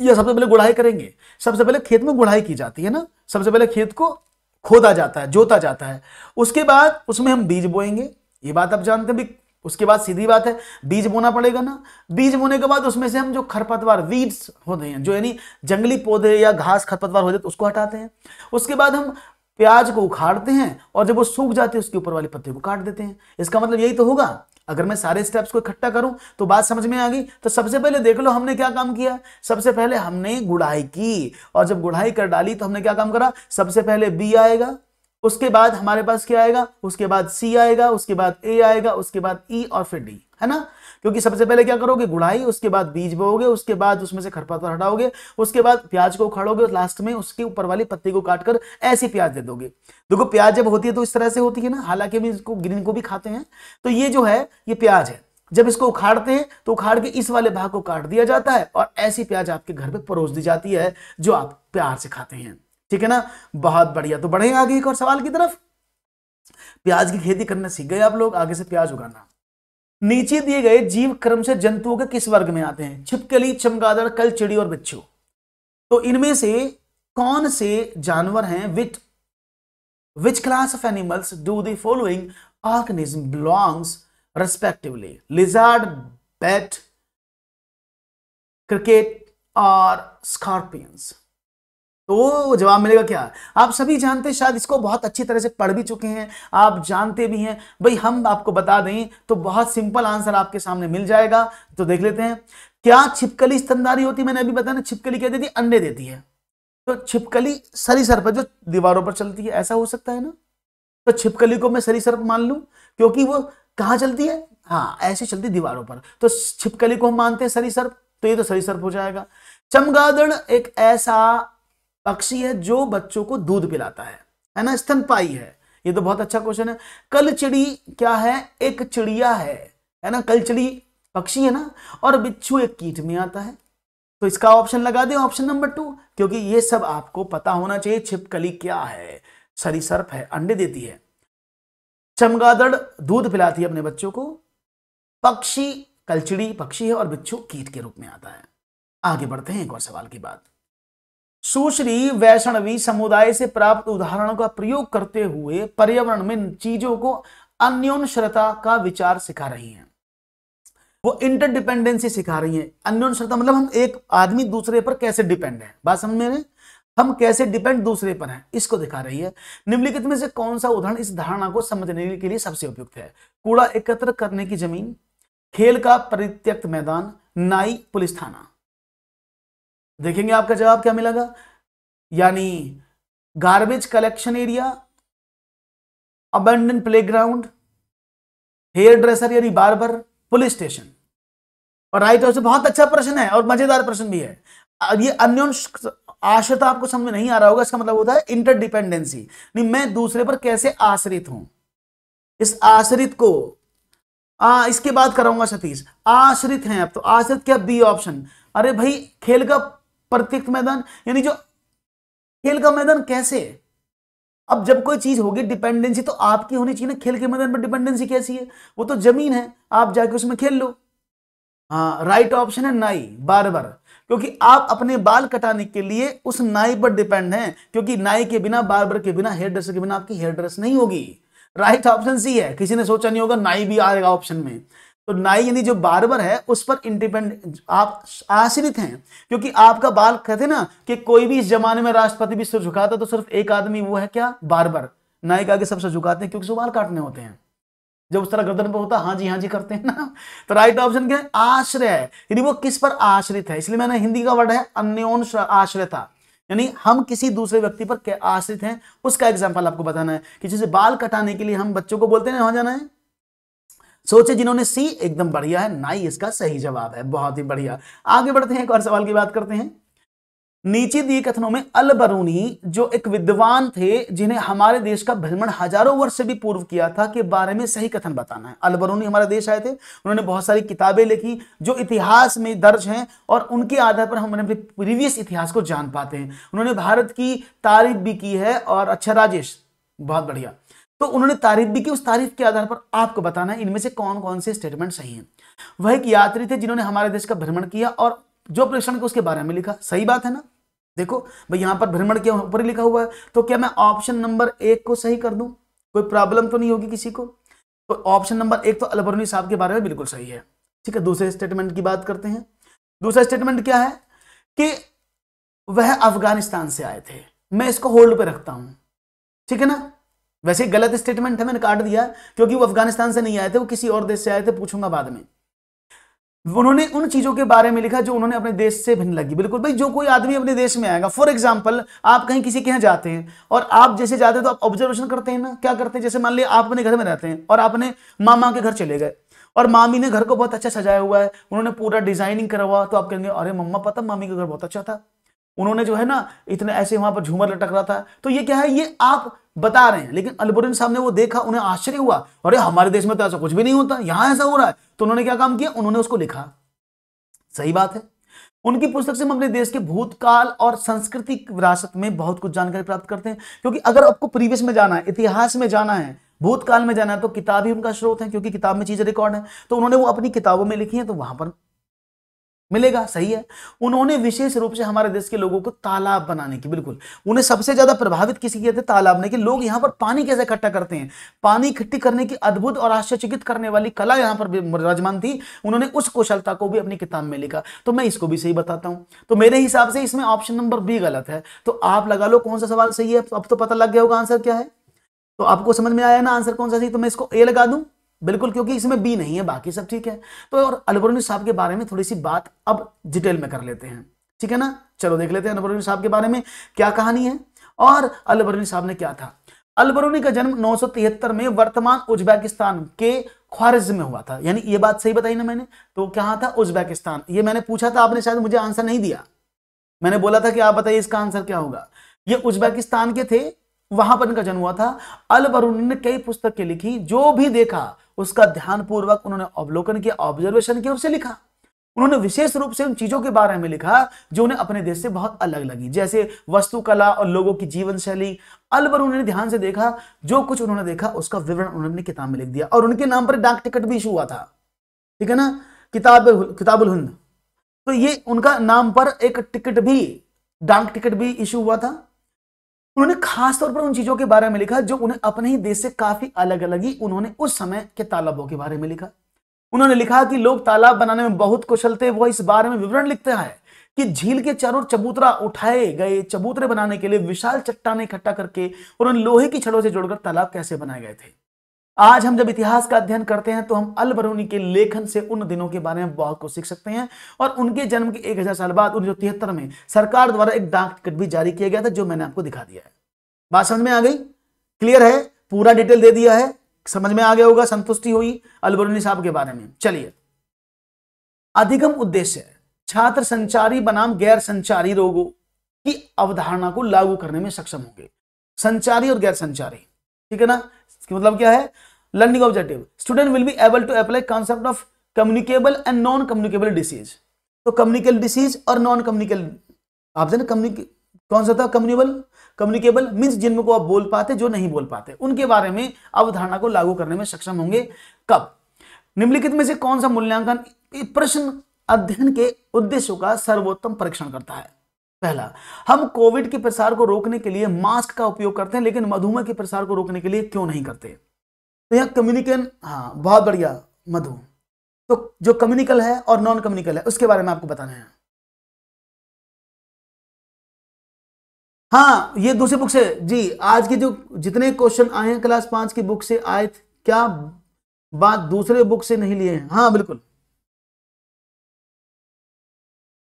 A: या सबसे पहले गुड़ाई करेंगे सबसे पहले खेत में गुड़ाई की जाती है ना सबसे पहले खेत को खोदा जाता है जोता जाता है उसके बाद उसमें हम बीज बोएंगे ये बात आप जानते हैं उसके बाद सीधी बात है बीज बोना पड़ेगा ना बीज बोने के बाद उसमें से हम जो खरपतवार वीड्स होते हैं जो यानी जंगली पौधे या घास खरपतवार होते हैं तो उसको हटाते हैं उसके बाद हम प्याज को उखाड़ते हैं और जब वो सूख जाते हैं उसके ऊपर वाले पत्ते को काट देते हैं इसका मतलब यही तो होगा अगर मैं सारे स्टेप्स को इकट्ठा करूं तो बात समझ में आ गई तो सबसे पहले देख लो हमने क्या काम किया सबसे पहले हमने गुड़ाई की और जब गुड़ाई कर डाली तो हमने क्या काम करा सबसे पहले बी आएगा उसके बाद हमारे पास क्या आएगा उसके बाद सी आएगा उसके बाद ए आएगा उसके बाद ई e और फिर डी है ना क्योंकि सबसे पहले क्या करोगे गुड़ाई उसके बाद बीज बोओगे उसके बाद उसमें से खरपतवार हटाओगे उसके बाद प्याज को उखाड़ोगे और लास्ट में उसके ऊपर वाली पत्ती को काटकर ऐसी प्याज दे दोगे देखो प्याज जब होती है तो इस तरह से होती है ना हालांकि हम इसको ग्रीन को भी खाते हैं तो ये जो है ये प्याज है जब इसको उखाड़ते हैं तो उखाड़ के इस वाले भाग को काट दिया जाता है और ऐसी प्याज आपके घर पर परोस दी जाती है जो आप प्यार से खाते हैं ठीक है ना बहुत बढ़िया तो बढ़े आगे एक और सवाल की तरफ प्याज की खेती करना सीख गए आप लोग आगे से प्याज उगाना नीचे दिए गए जीव क्रम से जंतुओं के किस वर्ग में आते हैं छिपकली चमगादड़ कल चिड़ी और बिच्छू तो इनमें से कौन से जानवर हैं which which class of animals do following following belongs respectively lizard lizard cricket और or तो जवाब मिलेगा क्या आप सभी जानते हैं शायद इसको बहुत अच्छी तरह से पढ़ भी चुके हैं आप जानते भी हैं भाई हम आपको बता दें तो बहुत सिंपल आंसर आपके सामने मिल जाएगा तो देख लेते हैं क्या छिपकली स्तनदारी होती मैंने अभी बताया ना छिपकली क्या देती अंडे देती है तो छिपकली सरी सर पर जो दीवारों पर चलती है ऐसा हो सकता है ना तो छिपकली को मैं सरी सर्प मान लू क्योंकि वो कहाँ चलती है हाँ ऐसे चलती दीवारों पर तो छिपकली को हम मानते हैं सरी सर्प तो ये तो सरी सर्प हो जाएगा चमगादड़ एक ऐसा पक्षी है जो बच्चों को दूध पिलाता है है ना स्तनपाई है ये तो बहुत अच्छा क्वेश्चन है कल चिड़ी क्या है एक चिड़िया है है ना कल चिड़ी पक्षी है ना और बिच्छू एक कीट में आता है तो इसका ऑप्शन लगा दें ऑप्शन नंबर टू क्योंकि ये सब आपको पता होना चाहिए छिपकली क्या है सरीसर्प है अंडे देती है चमगादड़ दूध पिलाती है अपने बच्चों को पक्षी कलचिड़ी पक्षी है और बिच्छू कीट के रूप में आता है आगे बढ़ते हैं एक और सवाल की बात सुश्री वैष्णवी समुदाय से प्राप्त उदाहरणों का प्रयोग करते हुए पर्यावरण में चीजों को अन्योन्श्रता का विचार सिखा रही हैं वो इंटरडिपेंडेंसी सिखा रही हैं अन्योन्श्रता मतलब हम एक आदमी दूसरे पर कैसे डिपेंड है बात समझ में हम कैसे डिपेंड दूसरे पर हैं इसको दिखा रही है निम्नलिखित में से कौन सा उदाहरण इस धारणा को समझने के लिए सबसे उपयुक्त है कूड़ा एकत्र करने की जमीन खेल का परित्यक्त मैदान नाई पुलिस थाना देखेंगे आपका जवाब क्या मिलेगा यानी garbage collection area play playground hair dresser यानी बार्बर पुलिस स्टेशन और राइट आंसर बहुत अच्छा प्रश्न है और मजेदार प्रश्न भी है अब ये अन्योन आश्रता आपको समझ में नहीं आ रहा होगा इसका मतलब होता है इंटरडिपेंडेंसी नहीं मैं दूसरे पर कैसे आश्रित हूं इस आश्रित को आ, इसके बाद कराऊंगा सतीश आश्रित हैं अब तो आश्रित क्या बी ऑप्शन अरे भाई खेल का प्रत्यक्ष मैदान यानी जो खेल का मैदान कैसे है अब जब कोई चीज होगी डिपेंडेंसी तो आपकी होनी चाहिए ना खेल के मैदान पर डिपेंडेंसी कैसी है वो तो जमीन है आप जाके उसमें खेल लो हाँ राइट ऑप्शन है नाई बार बार क्योंकि आप अपने बाल कटाने के लिए उस नाई पर डिपेंड हैं क्योंकि नाई के बिना बार के बिना हेयर ड्रेसर के बिना आपकी हेयर ड्रेस नहीं होगी राइट ऑप्शन सी है किसी ने सोचा नहीं होगा नाई भी आएगा ऑप्शन में तो नाई यानी जो बार्बर है उस पर इंडिपेंडेंट आप आश्रित हैं क्योंकि आपका बाल कहते ना कि कोई भी इस जमाने में राष्ट्रपति भी सिर झुकाता तो सिर्फ एक आदमी वो है क्या बार्बर नाई का आगे सबसे झुकाते हैं क्योंकि बाल काटने होते हैं जब उस तरह गर्दन पर होता हाँ जी हाँ जी करते हैं ना तो राइट ऑप्शन क्या है आश्रय है यानी वो किस पर आश्रित है इसलिए मैंने हिंदी का वर्ड है अन्योन था यानी हम किसी दूसरे व्यक्ति पर आश्रित हैं उसका एग्जाम्पल आपको बताना है कि जैसे बाल कटाने के लिए हम बच्चों को बोलते हैं वहां जाना है सोचे जिन्होंने सी एकदम बढ़िया है नाई इसका सही जवाब है बहुत ही बढ़िया आगे बढ़ते हैं एक और सवाल की बात करते हैं नीचे दिए कथनों में अल बरूनी जो एक विद्वान थे जिन्हें हमारे देश का भ्रमण हजारों वर्ष से भी पूर्व किया था के बारे में सही कथन बताना है अल बरूनी हमारे देश आए थे उन्होंने बहुत सारी किताबें लिखी जो इतिहास में दर्ज हैं और उनके आधार पर हम अपने प्रीवियस इतिहास को जान पाते हैं उन्होंने भारत की तारीफ भी की है और अच्छा राजेश बहुत बढ़िया तो उन्होंने तारीफ भी की उस तारीफ के आधार पर आपको बताना है इनमें से कौन कौन से स्टेटमेंट सही हैं वह एक यात्री थे जिन्होंने हमारे देश का भ्रमण किया और जो प्रश्न को उसके बारे में लिखा सही बात है ना देखो भाई यहां पर भ्रमण के ऊपर लिखा हुआ है तो क्या मैं ऑप्शन नंबर एक को सही कर दू कोई प्रॉब्लम तो नहीं होगी किसी को तो ऑप्शन नंबर एक तो अलबरूनी साहब के बारे में बिल्कुल सही है ठीक है दूसरे स्टेटमेंट की बात करते हैं दूसरा स्टेटमेंट क्या है कि वह अफगानिस्तान से आए थे मैं इसको होल्ड पे रखता हूं ठीक है ना वैसे गलत स्टेटमेंट है मैंने काट दिया क्योंकि वो अफगानिस्तान से नहीं आए थे वो किसी और देश से आए थे पूछूंगा बाद में उन्होंने उन चीजों के बारे में लिखा जो उन्होंने अपने देश से भिन्न लगी बिल्कुल भाई जो कोई आदमी अपने देश में आएगा फॉर एग्जाम्पल आप कहीं किसी के यहाँ जाते हैं और आप जैसे जाते हैं तो आप ऑब्जर्वेशन करते हैं ना क्या करते हैं जैसे मान लिया आप अपने घर में रहते हैं और आपने मामा के घर चले गए और मामी ने घर को बहुत अच्छा सजाया हुआ है उन्होंने पूरा डिजाइनिंग करा हुआ तो आप कहेंगे अरे मम्मा पता मामी का घर बहुत अच्छा था उन्होंने जो है ना इतने ऐसे वहां पर झूमर लटक रहा था तो ये क्या है ये आप बता रहे हैं लेकिन अलबुरिन साहब ने वो देखा उन्हें आश्चर्य हुआ अरे हमारे देश में तो ऐसा कुछ भी नहीं होता यहां ऐसा हो रहा है तो उन्होंने क्या काम किया उन्होंने उसको लिखा सही बात है उनकी पुस्तक से हम अपने देश के भूतकाल और सांस्कृतिक विरासत में बहुत कुछ जानकारी प्राप्त करते हैं क्योंकि अगर आपको प्रीवियस में जाना है इतिहास में जाना है भूतकाल में जाना है तो किताब ही उनका स्रोत है क्योंकि किताब में चीजें रिकॉर्ड है तो उन्होंने वो अपनी किताबों में लिखी है तो वहां पर मिलेगा सही है उन्होंने विशेष रूप से हमारे देश के लोगों को तालाब बनाने की बिल्कुल उन्हें सबसे ज्यादा प्रभावित किसी किए थे तालाब ने कि लोग यहाँ पर पानी कैसे इकट्ठा करते हैं पानी इकट्ठी करने की अद्भुत और आश्चर्यचकित करने वाली कला यहाँ पर विराजमान थी उन्होंने उस कुशलता को भी अपनी किताब में लिखा तो मैं इसको भी सही बताता हूँ तो मेरे हिसाब से इसमें ऑप्शन नंबर बी गलत है तो आप लगा लो कौन सा सवाल सही है अब तो पता लग गया होगा आंसर क्या है तो आपको समझ में आया ना आंसर कौन सा सही तो मैं इसको ए लगा दूं बिल्कुल क्योंकि इसमें बी नहीं है बाकी सब ठीक है तो और अलबरूनी साहब के बारे में थोड़ी सी बात अब डिटेल में कर लेते हैं ठीक है ना चलो देख लेते हैं अलबरूनी साहब के बारे में क्या कहानी है और अलबरूनी साहब ने क्या था अलबरूनी का जन्म नौ में वर्तमान उज्बेकिस्तान के ख्वारिज में हुआ था यानी ये बात सही बताई ना मैंने तो कहा था उज्बेकिस्तान ये मैंने पूछा था आपने शायद मुझे आंसर नहीं दिया मैंने बोला था कि आप बताइए इसका आंसर क्या होगा ये उज्बेकिस्तान के थे वहां पर इनका जन्म हुआ था अलबरूनी ने कई पुस्तकें लिखी जो भी देखा उसका ध्यान पूर्वक उन्होंने अवलोकन किया ऑब्जर्वेशन किया उसे लिखा उन्होंने विशेष रूप से उन चीजों के बारे में लिखा जो उन्हें अपने देश से बहुत अलग लगी जैसे वस्तुकला और लोगों की जीवन शैली अलबर उन्होंने ध्यान से देखा जो कुछ उन्होंने देखा उसका विवरण उन्होंने किताब में लिख दिया और उनके नाम पर डाक टिकट भी इशू हुआ था ठीक है ना किताब किताबुल हिंद तो ये उनका नाम पर एक टिकट भी डाक टिकट भी इशू हुआ था उन्होंने खास तौर पर उन चीजों के बारे में लिखा जो उन्हें अपने ही देश से काफी अलग अलग ही उन्होंने उस समय के तालाबों के बारे में लिखा उन्होंने लिखा कि लोग तालाब बनाने में बहुत कुशल थे वह इस बारे में विवरण लिखते हैं कि झील के चारों चबूतरा उठाए गए चबूतरे बनाने के लिए विशाल चट्टाने इकट्ठा करके और उन लोहे की छड़ों से जोड़कर तालाब कैसे बनाए गए थे आज हम जब इतिहास का अध्ययन करते हैं तो हम अल बरूनी के लेखन से उन दिनों के बारे में बहुत कुछ सीख सकते हैं और उनके जन्म के एक हजार साल बाद उन्नीस सौ में सरकार द्वारा एक डाक टिकट भी जारी किया गया था जो मैंने आपको दिखा दिया है बात समझ में आ गई क्लियर है पूरा डिटेल दे दिया है समझ में आ गया होगा संतुष्टि हुई अलबरूनी साहब के बारे में चलिए अधिगम उद्देश्य छात्र संचारी बनाम गैर संचारी रोगों की अवधारणा को लागू करने में सक्षम होंगे संचारी और गैर संचारी ठीक है ना इसका मतलब क्या है learning objective student will be able to apply concept of communicable and non communicable disease तो कम्युनिकेबल डिसीज और नॉन कम्युनिकेबल आप ना कौन सा था कम्युनिकेबल कम्युनिकेबल मीन्स जिनको आप बोल पाते जो नहीं बोल पाते उनके बारे में अवधारणा को लागू करने में सक्षम होंगे कब निम्नलिखित में से कौन सा मूल्यांकन प्रश्न अध्ययन के उद्देश्यों का सर्वोत्तम परीक्षण करता है पहला हम कोविड के प्रसार को रोकने के लिए मास्क का उपयोग करते हैं लेकिन मधुमेह के प्रसार को रोकने के लिए क्यों नहीं करते तो यहाँ कम्युनिकन हाँ बहुत बढ़िया मधु तो जो कम्युनिकल है और नॉन कम्युनिकल है उसके बारे में आपको बताना है हाँ ये दूसरी बुक से जी आज के जो जितने क्वेश्चन आए हैं क्लास पांच की बुक से आए क्या बात दूसरे बुक से नहीं लिए हैं हाँ बिल्कुल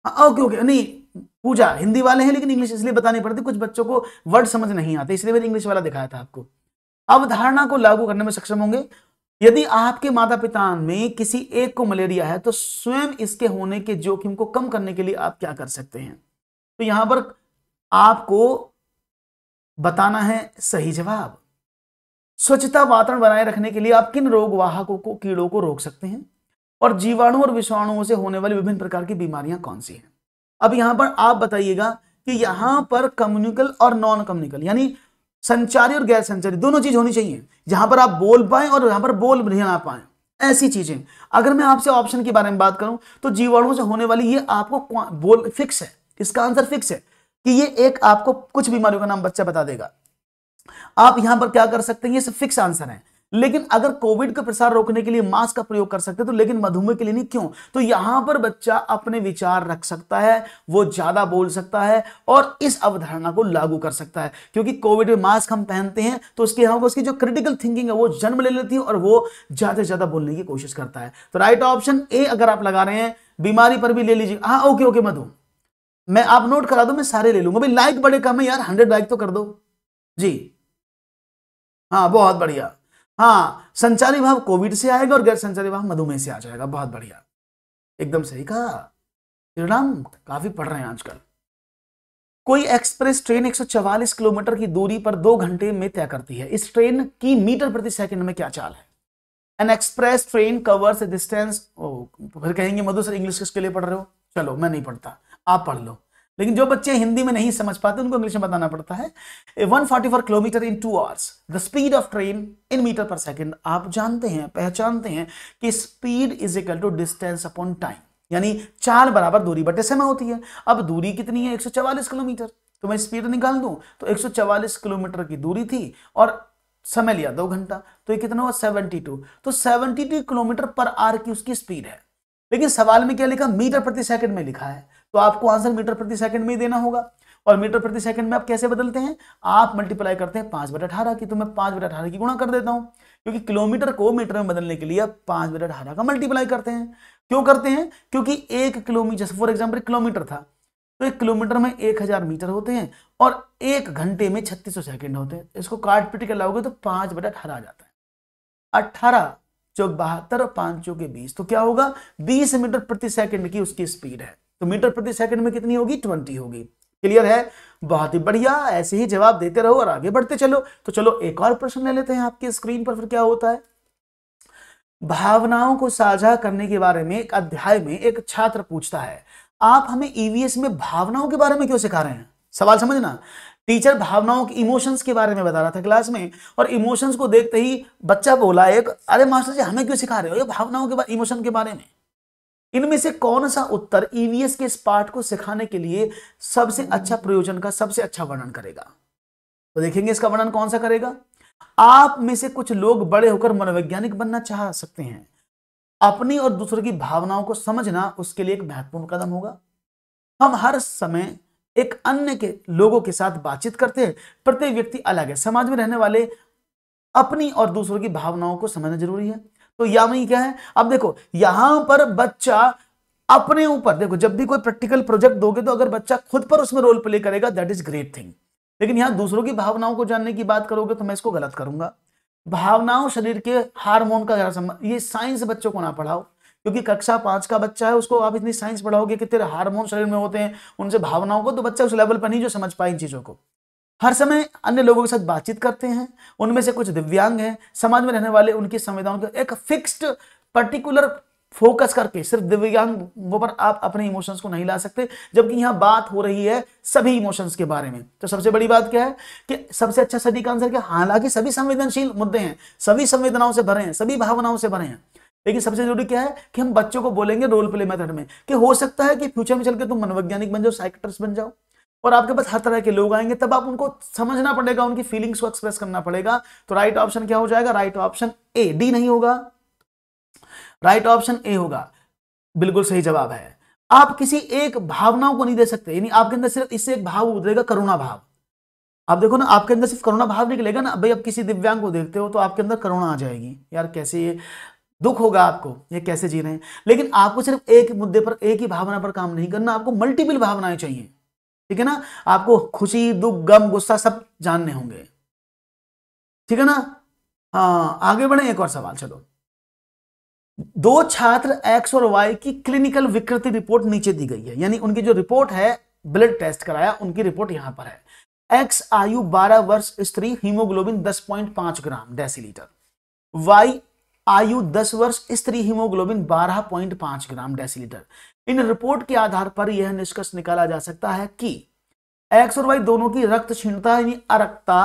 A: ओके हाँ, ओके नहीं पूजा हिंदी वाले हैं लेकिन इंग्लिश इसलिए बतानी पड़ती कुछ बच्चों को वर्ड समझ नहीं आते इसलिए मैंने इंग्लिश वाला दिखाया था आपको अवधारणा को लागू करने में सक्षम होंगे यदि आपके माता पिता में किसी एक को मलेरिया है तो स्वयं इसके होने के जोखिम को कम करने के लिए आप क्या कर सकते हैं तो यहां पर आपको बताना है सही जवाब स्वच्छता वातावरण बनाए रखने के लिए आप किन रोग वाहकों को कीड़ों को रोक सकते हैं और जीवाणु और विषाणुओं से होने वाली विभिन्न प्रकार की बीमारियां कौन सी हैं अब यहां पर आप बताइएगा कि यहां पर कम्युनिकल और नॉन कम्युनिकल यानी संचारी और गैर संचारी दोनों चीज होनी चाहिए जहां पर आप बोल पाए और यहां पर बोल नहीं आ पाए ऐसी चीजें अगर मैं आपसे ऑप्शन के बारे में बात करूं तो जीवाणुओं से होने वाली ये आपको बोल फिक्स है इसका आंसर फिक्स है कि ये एक आपको कुछ बीमारियों का नाम बच्चा बता देगा आप यहां पर क्या कर सकते हैं ये सब फिक्स आंसर है लेकिन अगर कोविड का प्रसार रोकने के लिए मास्क का प्रयोग कर सकते तो लेकिन मधुमेह के लिए नहीं क्यों तो यहां पर बच्चा अपने विचार रख सकता है वो ज्यादा बोल सकता है और इस अवधारणा को लागू कर सकता है क्योंकि कोविड में मास्क हम पहनते हैं तो उसके यहां उसकी जो क्रिटिकल थिंकिंग है वो जन्म ले लेती है और वो ज्यादा से ज्यादा बोलने की कोशिश करता है तो राइट ऑप्शन ए अगर आप लगा रहे हैं बीमारी पर भी ले लीजिए हाँ ओके ओके मधु मैं आप नोट करा दो मैं सारे ले लूंगा भाई लाइक बड़े कम है यार हंड्रेड लाइक तो कर दो जी हाँ बहुत बढ़िया हाँ संचारी भाव कोविड से आएगा और गैर संचारी भाव मधुमेह से आ जाएगा बहुत बढ़िया एकदम सही कहा श्रीराम काफी पढ़ रहे हैं आजकल कोई एक्सप्रेस ट्रेन 144 किलोमीटर की दूरी पर दो घंटे में तय करती है इस ट्रेन की मीटर प्रति सेकंड में क्या चाल है an express train covers distance ओ फिर कहेंगे मधु सर इंग्लिश किसके लिए पढ़ रहे हो चलो मैं नहीं पढ़ता आप पढ़ लो लेकिन जो बच्चे हिंदी में नहीं समझ पाते उनको इंग्लिश में बताना पड़ता है 144 kilometre in two hours the speed of train in metre per second आप जानते हैं पहचानते हैं कि speed is equal to distance upon time यानी चाल बराबर दूरी बटे समय होती है अब दूरी कितनी है 144 किलोमीटर तो मैं स्पीड निकाल दूं तो 144 किलोमीटर की दूरी थी और समय लिया दो घंटा तो ये कितना हुआ 72 तो टू किलोमीटर पर आर की उसकी स्पीड है लेकिन सवाल में क्या लिखा मीटर प्रति सेकंड में लिखा है तो आपको आंसर मीटर प्रति सेकंड में ही देना होगा और मीटर प्रति सेकंड में आप कैसे बदलते हैं आप मल्टीप्लाई करते हैं पांच बटा अठारह की तो मैं पांच बटा अठारह की गुणा कर देता हूँ क्योंकि किलोमीटर को मीटर में बदलने के लिए आप पाँच बटा अठारह का मल्टीप्लाई करते हैं क्यों करते हैं क्योंकि एक किलोमीटर जैसे फॉर एग्जाम्पल किलोमीटर था तो एक किलोमीटर में एक हज़ार मीटर होते हैं और एक घंटे में छत्तीस सौ सेकेंड होते हैं इसको काट पिट कर लाओगे तो पांच बटा अठारह आ जाता है अट्ठारह जो बहत्तर और पाँचों के बीस तो क्या होगा बीस मीटर प्रति सेकंड की उसकी स्पीड है तो मीटर प्रति सेकंड में कितनी होगी ट्वेंटी होगी क्लियर है बहुत ही बढ़िया ऐसे ही जवाब देते रहो और आगे बढ़ते चलो तो चलो एक और प्रश्न ले लेते हैं आपके स्क्रीन पर फिर क्या होता है भावनाओं को साझा करने के बारे में एक अध्याय में एक छात्र पूछता है आप हमें ईवीएस e में भावनाओं के बारे में क्यों सिखा रहे हैं सवाल समझना टीचर भावनाओं के इमोशंस के बारे में बता रहा था क्लास में और इमोशंस को देखते ही बच्चा बोला एक अरे मास्टर जी हमें क्यों सिखा रहे हो ये भावनाओं के बारे इमोशन के बारे में इनमें से कौन सा उत्तर ईवीएस e के इस पाठ को सिखाने के लिए सबसे अच्छा प्रयोजन का सबसे अच्छा वर्णन करेगा तो देखेंगे इसका वर्णन कौन सा करेगा आप में से कुछ लोग बड़े होकर मनोवैज्ञानिक बनना चाह सकते हैं अपनी और दूसरों की भावनाओं को समझना उसके लिए एक महत्वपूर्ण कदम होगा हम हर समय एक अन्य के लोगों के साथ बातचीत करते हैं प्रत्येक व्यक्ति अलग है समाज में रहने वाले अपनी और दूसरों की भावनाओं को समझना जरूरी है तो या में क्या है अब देखो यहां पर बच्चा अपने ऊपर देखो जब भी कोई प्रैक्टिकल प्रोजेक्ट दोगे तो अगर बच्चा खुद पर उसमें रोल प्ले करेगा दैट इज ग्रेट थिंग लेकिन यहां दूसरों की भावनाओं को जानने की बात करोगे तो मैं इसको गलत करूंगा भावनाओं शरीर के हार्मोन का ज्यादा संबंध ये साइंस बच्चों को ना पढ़ाओ क्योंकि कक्षा पांच का बच्चा है उसको आप इतनी साइंस पढ़ाओगे कि तेरे हार्मोन शरीर में होते हैं उनसे भावनाओं को तो बच्चा उस लेवल पर नहीं जो समझ पाए इन चीजों को हर समय अन्य लोगों के साथ बातचीत करते हैं उनमें से कुछ दिव्यांग हैं समाज में रहने वाले उनकी संवेदनाओं के एक फिक्स्ड पर्टिकुलर फोकस करके सिर्फ दिव्यांगों पर आप अपने इमोशंस को नहीं ला सकते जबकि यहाँ बात हो रही है सभी इमोशंस के बारे में तो सबसे बड़ी बात क्या है कि सबसे अच्छा सदी का आंसर क्या हालांकि सभी संवेदनशील मुद्दे हैं सभी संवेदनाओं से भरे हैं सभी भावनाओं से भरे हैं लेकिन सबसे जरूरी क्या है कि हम बच्चों को बोलेंगे रोल प्ले मेथड में कि हो सकता है कि फ्यूचर में चल के तुम मनोवैज्ञानिक बन जाओ साइकिट्रिस्ट बन जाओ और आपके पास हर तरह के लोग आएंगे तब आप उनको समझना पड़ेगा उनकी फीलिंग्स को एक्सप्रेस करना पड़ेगा तो राइट ऑप्शन क्या हो जाएगा राइट ऑप्शन ए डी नहीं होगा राइट ऑप्शन ए होगा बिल्कुल सही जवाब है आप किसी एक भावनाओं को नहीं दे सकते यानी आपके अंदर सिर्फ इससे एक भाव उतरेगा करुणा भाव आप देखो ना आपके अंदर सिर्फ करुणा भाव निकलेगा ना भाई आप किसी दिव्यांग को देखते हो तो आपके अंदर करुणा आ जाएगी यार कैसे ये दुख होगा आपको ये कैसे जी रहे हैं लेकिन आपको सिर्फ एक मुद्दे पर एक ही भावना पर काम नहीं करना आपको मल्टीपल भावनाएं चाहिए ठीक है ना आपको खुशी दुख गम गुस्सा सब जानने होंगे ठीक है ना हाँ आगे बढ़े एक और सवाल चलो दो छात्र एक्स और वाई की क्लिनिकल विकृति रिपोर्ट नीचे दी गई है यानी उनकी जो रिपोर्ट है ब्लड टेस्ट कराया उनकी रिपोर्ट यहां पर है एक्स आयु 12 वर्ष स्त्री हीमोग्लोबिन 10.5 ग्राम डेसीलीटर वाई आयु 10 वर्ष स्त्री हीमोग्लोबिन 12.5 ग्राम डेसीलीटर इन रिपोर्ट के आधार पर यह निष्कर्ष निकाला जा सकता है कि एक्स और वाई दोनों की रक्त क्षीणता यानी अरक्ता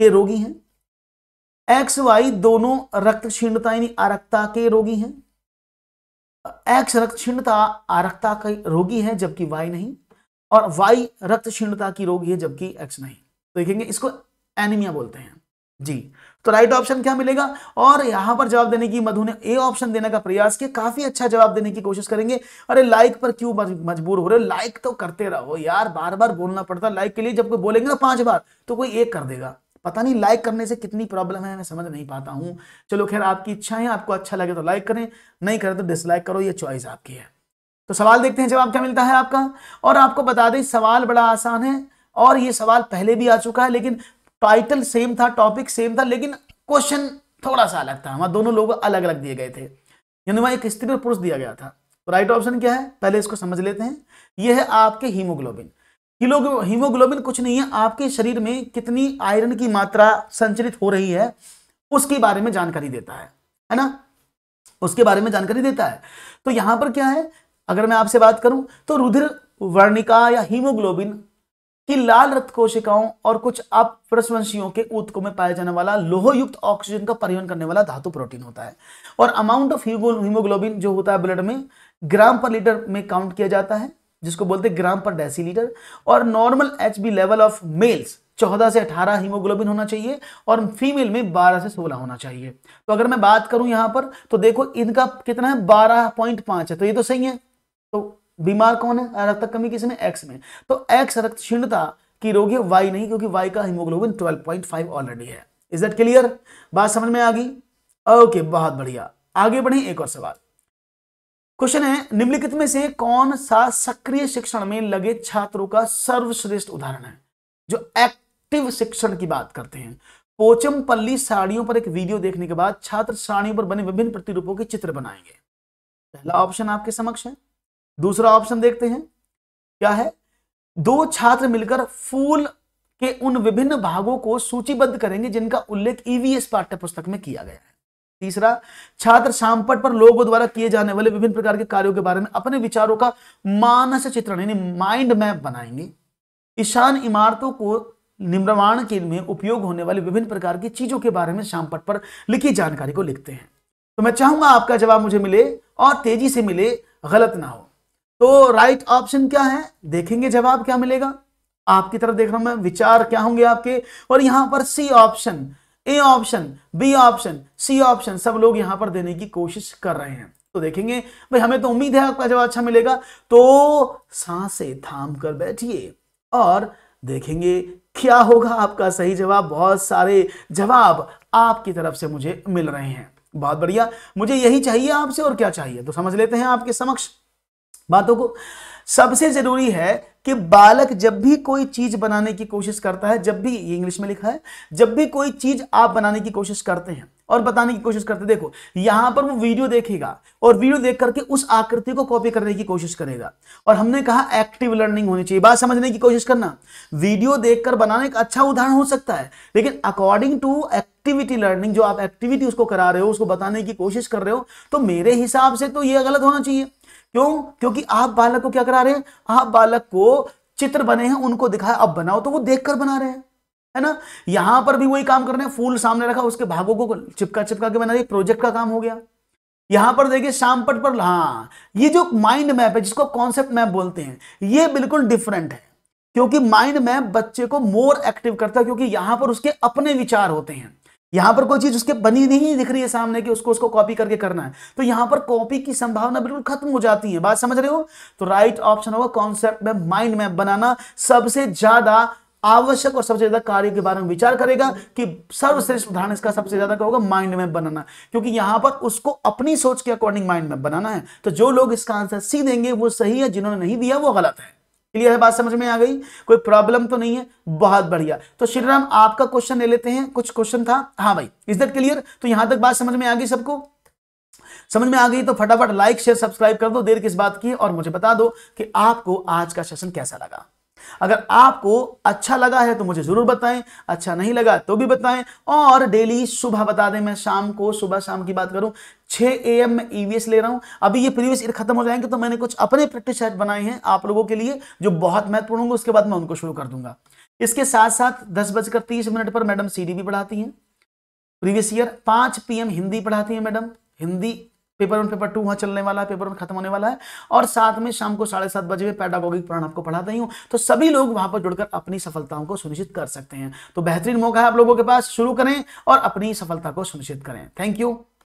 A: के रोगी हैं एक्स वाई दोनों रक्त क्षीणता यानी अरक्ता के रोगी हैं एक्स रक्त क्षीणता आरक्ता के रोगी है जबकि वाई नहीं और वाई रक्त क्षीणता की रोगी है जबकि एक्स नहीं तो देखेंगे इसको एनीमिया बोलते हैं जी तो राइट ऑप्शन क्या मिलेगा और यहां पर जवाब देने की मधु ने ए ऑप्शन देने का प्रयास किया काफी अच्छा जवाब देने की कोशिश करेंगे अरे लाइक पर क्यों मजबूर हो रहे हो लाइक तो करते रहो यार बार बार बोलना पड़ता लाइक के लिए जब कोई बोलेंगे ना पांच बार तो कोई एक कर देगा पता नहीं लाइक करने से कितनी प्रॉब्लम है मैं समझ नहीं पाता हूं चलो खैर आपकी इच्छा है आपको अच्छा लगे तो लाइक करें नहीं करें तो डिसलाइक करो ये चॉइस आपकी है तो सवाल देखते हैं जवाब क्या मिलता है आपका और आपको बता दें सवाल बड़ा आसान है और ये सवाल पहले भी आ चुका है लेकिन टाइटल सेम था टॉपिक सेम था लेकिन क्वेश्चन थोड़ा सा अलग था वहां दोनों लोग अलग अलग दिए गए थे यानी वहां एक स्त्री और पुरुष दिया गया था तो राइट ऑप्शन क्या है पहले इसको समझ लेते हैं यह है आपके हीमोग्लोबिन हीमोग्लोबिन कुछ नहीं है आपके शरीर में कितनी आयरन की मात्रा संचरित हो रही है उसके बारे में जानकारी देता है है ना उसके बारे में जानकारी देता है तो यहां पर क्या है अगर मैं आपसे बात करूं तो रुधिर वर्णिका या हीमोग्लोबिन कि लाल रक्त कोशिकाओं और कुछ अपप्रसवंशियों के ऊतकों में पाया जाने वाला लोहयुक्त ऑक्सीजन का परिवहन करने वाला धातु प्रोटीन होता है और अमाउंट ऑफ हीमोग्लोबिन जो होता है ब्लड में ग्राम पर लीटर में काउंट किया जाता है जिसको बोलते हैं ग्राम पर डेसीलीटर और normal H level of males चौदह से अठारह हीमोग्लोबिन होना चाहिए और फीमेल में बारह से सोलह होना चाहिए तो अगर मैं बात करूं यहां पर तो देखो इनका कितना है बारह पॉइंट पांच है तो ये तो सही है तो बीमार कौन है रक्त कमी में एक्स में तो एक्स रक्त क्षीणता की रोगी वाई नहीं क्योंकि वाई का हिमोग्लोबिन 12.5 ऑलरेडी है इज दट क्लियर बात समझ में आ गई ओके बहुत बढ़िया आगे बढ़े एक और सवाल क्वेश्चन है निम्नलिखित में से कौन सा सक्रिय शिक्षण में लगे छात्रों का सर्वश्रेष्ठ उदाहरण है जो एक्टिव शिक्षण की बात करते हैं पोचम पल्ली साड़ियों पर एक वीडियो देखने के बाद छात्र साड़ियों पर बने विभिन्न प्रतिरूपों के चित्र बनाएंगे पहला ऑप्शन आपके समक्ष है दूसरा ऑप्शन देखते हैं क्या है दो छात्र मिलकर फूल के उन विभिन्न भागों को सूचीबद्ध करेंगे जिनका उल्लेख ईवीएस e पाठ्य पुस्तक में किया गया है तीसरा छात्र शामपट पर लोगों द्वारा किए जाने वाले विभिन्न प्रकार के कार्यों के बारे में अपने विचारों का मानस चित्रण यानी माइंड मैप बनाएंगे ईशान इमारतों को निर्माण के में उपयोग होने वाले विभिन्न प्रकार की चीजों के बारे में शामपट पर लिखी जानकारी को लिखते हैं तो मैं चाहूंगा आपका जवाब मुझे मिले और तेजी से मिले गलत ना हो तो राइट ऑप्शन क्या है देखेंगे जवाब क्या मिलेगा आपकी तरफ देख रहा हूं मैं विचार क्या होंगे आपके और यहां पर C option A option B option C option सब लोग यहां पर देने की कोशिश कर रहे हैं तो देखेंगे भाई हमें तो उम्मीद है आपका जवाब अच्छा मिलेगा तो सांसें थाम कर बैठिए और देखेंगे क्या होगा आपका सही जवाब बहुत सारे जवाब आपकी तरफ से मुझे मिल रहे हैं बहुत बढ़िया मुझे यही चाहिए आपसे और क्या चाहिए तो समझ लेते हैं आपके समक्ष बातों को सबसे जरूरी है कि बालक जब भी कोई चीज बनाने की कोशिश करता है जब भी इंग्लिश में लिखा है जब भी कोई चीज आप बनाने की कोशिश करते हैं और बताने की कोशिश करते देखो यहां पर वो वीडियो देखेगा और वीडियो देख करके उस आकृति को कॉपी करने की कोशिश करेगा और हमने कहा एक्टिव लर्निंग होनी चाहिए बात समझने की कोशिश करना वीडियो देखकर बनाने का अच्छा उदाहरण हो सकता है लेकिन अकॉर्डिंग टू एक्टिविटी लर्निंग जो आप एक्टिविटी उसको करा रहे हो उसको बताने की कोशिश कर रहे हो तो मेरे हिसाब से तो यह गलत होना चाहिए क्यों क्योंकि आप बालक को क्या करा रहे हैं आप बालक को चित्र बने हैं उनको दिखाया अब बनाओ तो वो देखकर बना रहे हैं है ना यहां पर भी वही काम कर रहे हैं फूल सामने रखा उसके भागों को चिपका चिपका के बना दिया प्रोजेक्ट का काम हो गया यहां पर देखिए शामपट पर हाँ ये जो माइंड मैप है जिसको कॉन्सेप्ट मैप बोलते हैं ये बिल्कुल डिफरेंट है क्योंकि माइंड मैप बच्चे को मोर एक्टिव करता है क्योंकि यहां पर उसके अपने विचार होते हैं यहां पर कोई चीज उसके बनी नहीं दिख रही है सामने की उसको उसको कॉपी करके करना है तो यहां पर कॉपी की संभावना बिल्कुल खत्म हो जाती है बात समझ रहे हो तो राइट ऑप्शन होगा कॉन्सेप्ट में माइंड मैप बनाना सबसे ज्यादा आवश्यक और सबसे ज्यादा कार्य के बारे में विचार करेगा कि सर्वश्रेष्ठ उदाहरण इसका सबसे ज्यादा क्या होगा माइंड मैप बनाना क्योंकि यहां पर उसको अपनी सोच के अकॉर्डिंग माइंड मैप बनाना है तो जो लोग इसका आंसर सी देंगे वो सही है जिन्होंने नहीं दिया वो गलत है क्लियर है बात समझ में आ गई कोई प्रॉब्लम तो नहीं है बहुत बढ़िया तो श्रीराम आपका क्वेश्चन ले लेते हैं कुछ क्वेश्चन था हाँ भाई इज दट क्लियर तो यहां तक बात समझ में आ गई सबको समझ में आ गई तो फटाफट लाइक शेयर सब्सक्राइब कर दो देर किस बात की और मुझे बता दो कि आपको आज का सेशन कैसा लगा अगर आपको अच्छा लगा है तो मुझे ज़रूर बताएं अच्छा नहीं लगा तो भी बताएं और डेली सुबह बता दें मैं शाम को सुबह शाम की बात करूं 6 ए एम में ईवीएस ले रहा हूं अभी ये प्रीवियस ईयर खत्म हो जाएंगे तो मैंने कुछ अपने प्रैक्टिस सेट बनाए हैं आप लोगों के लिए जो बहुत महत्वपूर्ण होंगे उसके बाद मैं उनको शुरू कर दूंगा इसके साथ साथ दस बजकर तीस मिनट पर मैडम सी भी पढ़ाती है प्रीवियस ईयर पांच पी हिंदी पढ़ाती है madam Hindi paper one paper two वहाँ चलने वाला है पेपर वन खत्म होने वाला है और साथ में शाम को साढ़े सात बजे में पैडागोगिक प्राण आपको पढ़ाता ही हूँ तो सभी लोग वहाँ पर जुड़कर अपनी सफलताओं को सुनिश्चित कर सकते हैं तो बेहतरीन मौका है आप लोगों के पास शुरू करें और अपनी सफलता को सुनिश्चित करें थैंक यू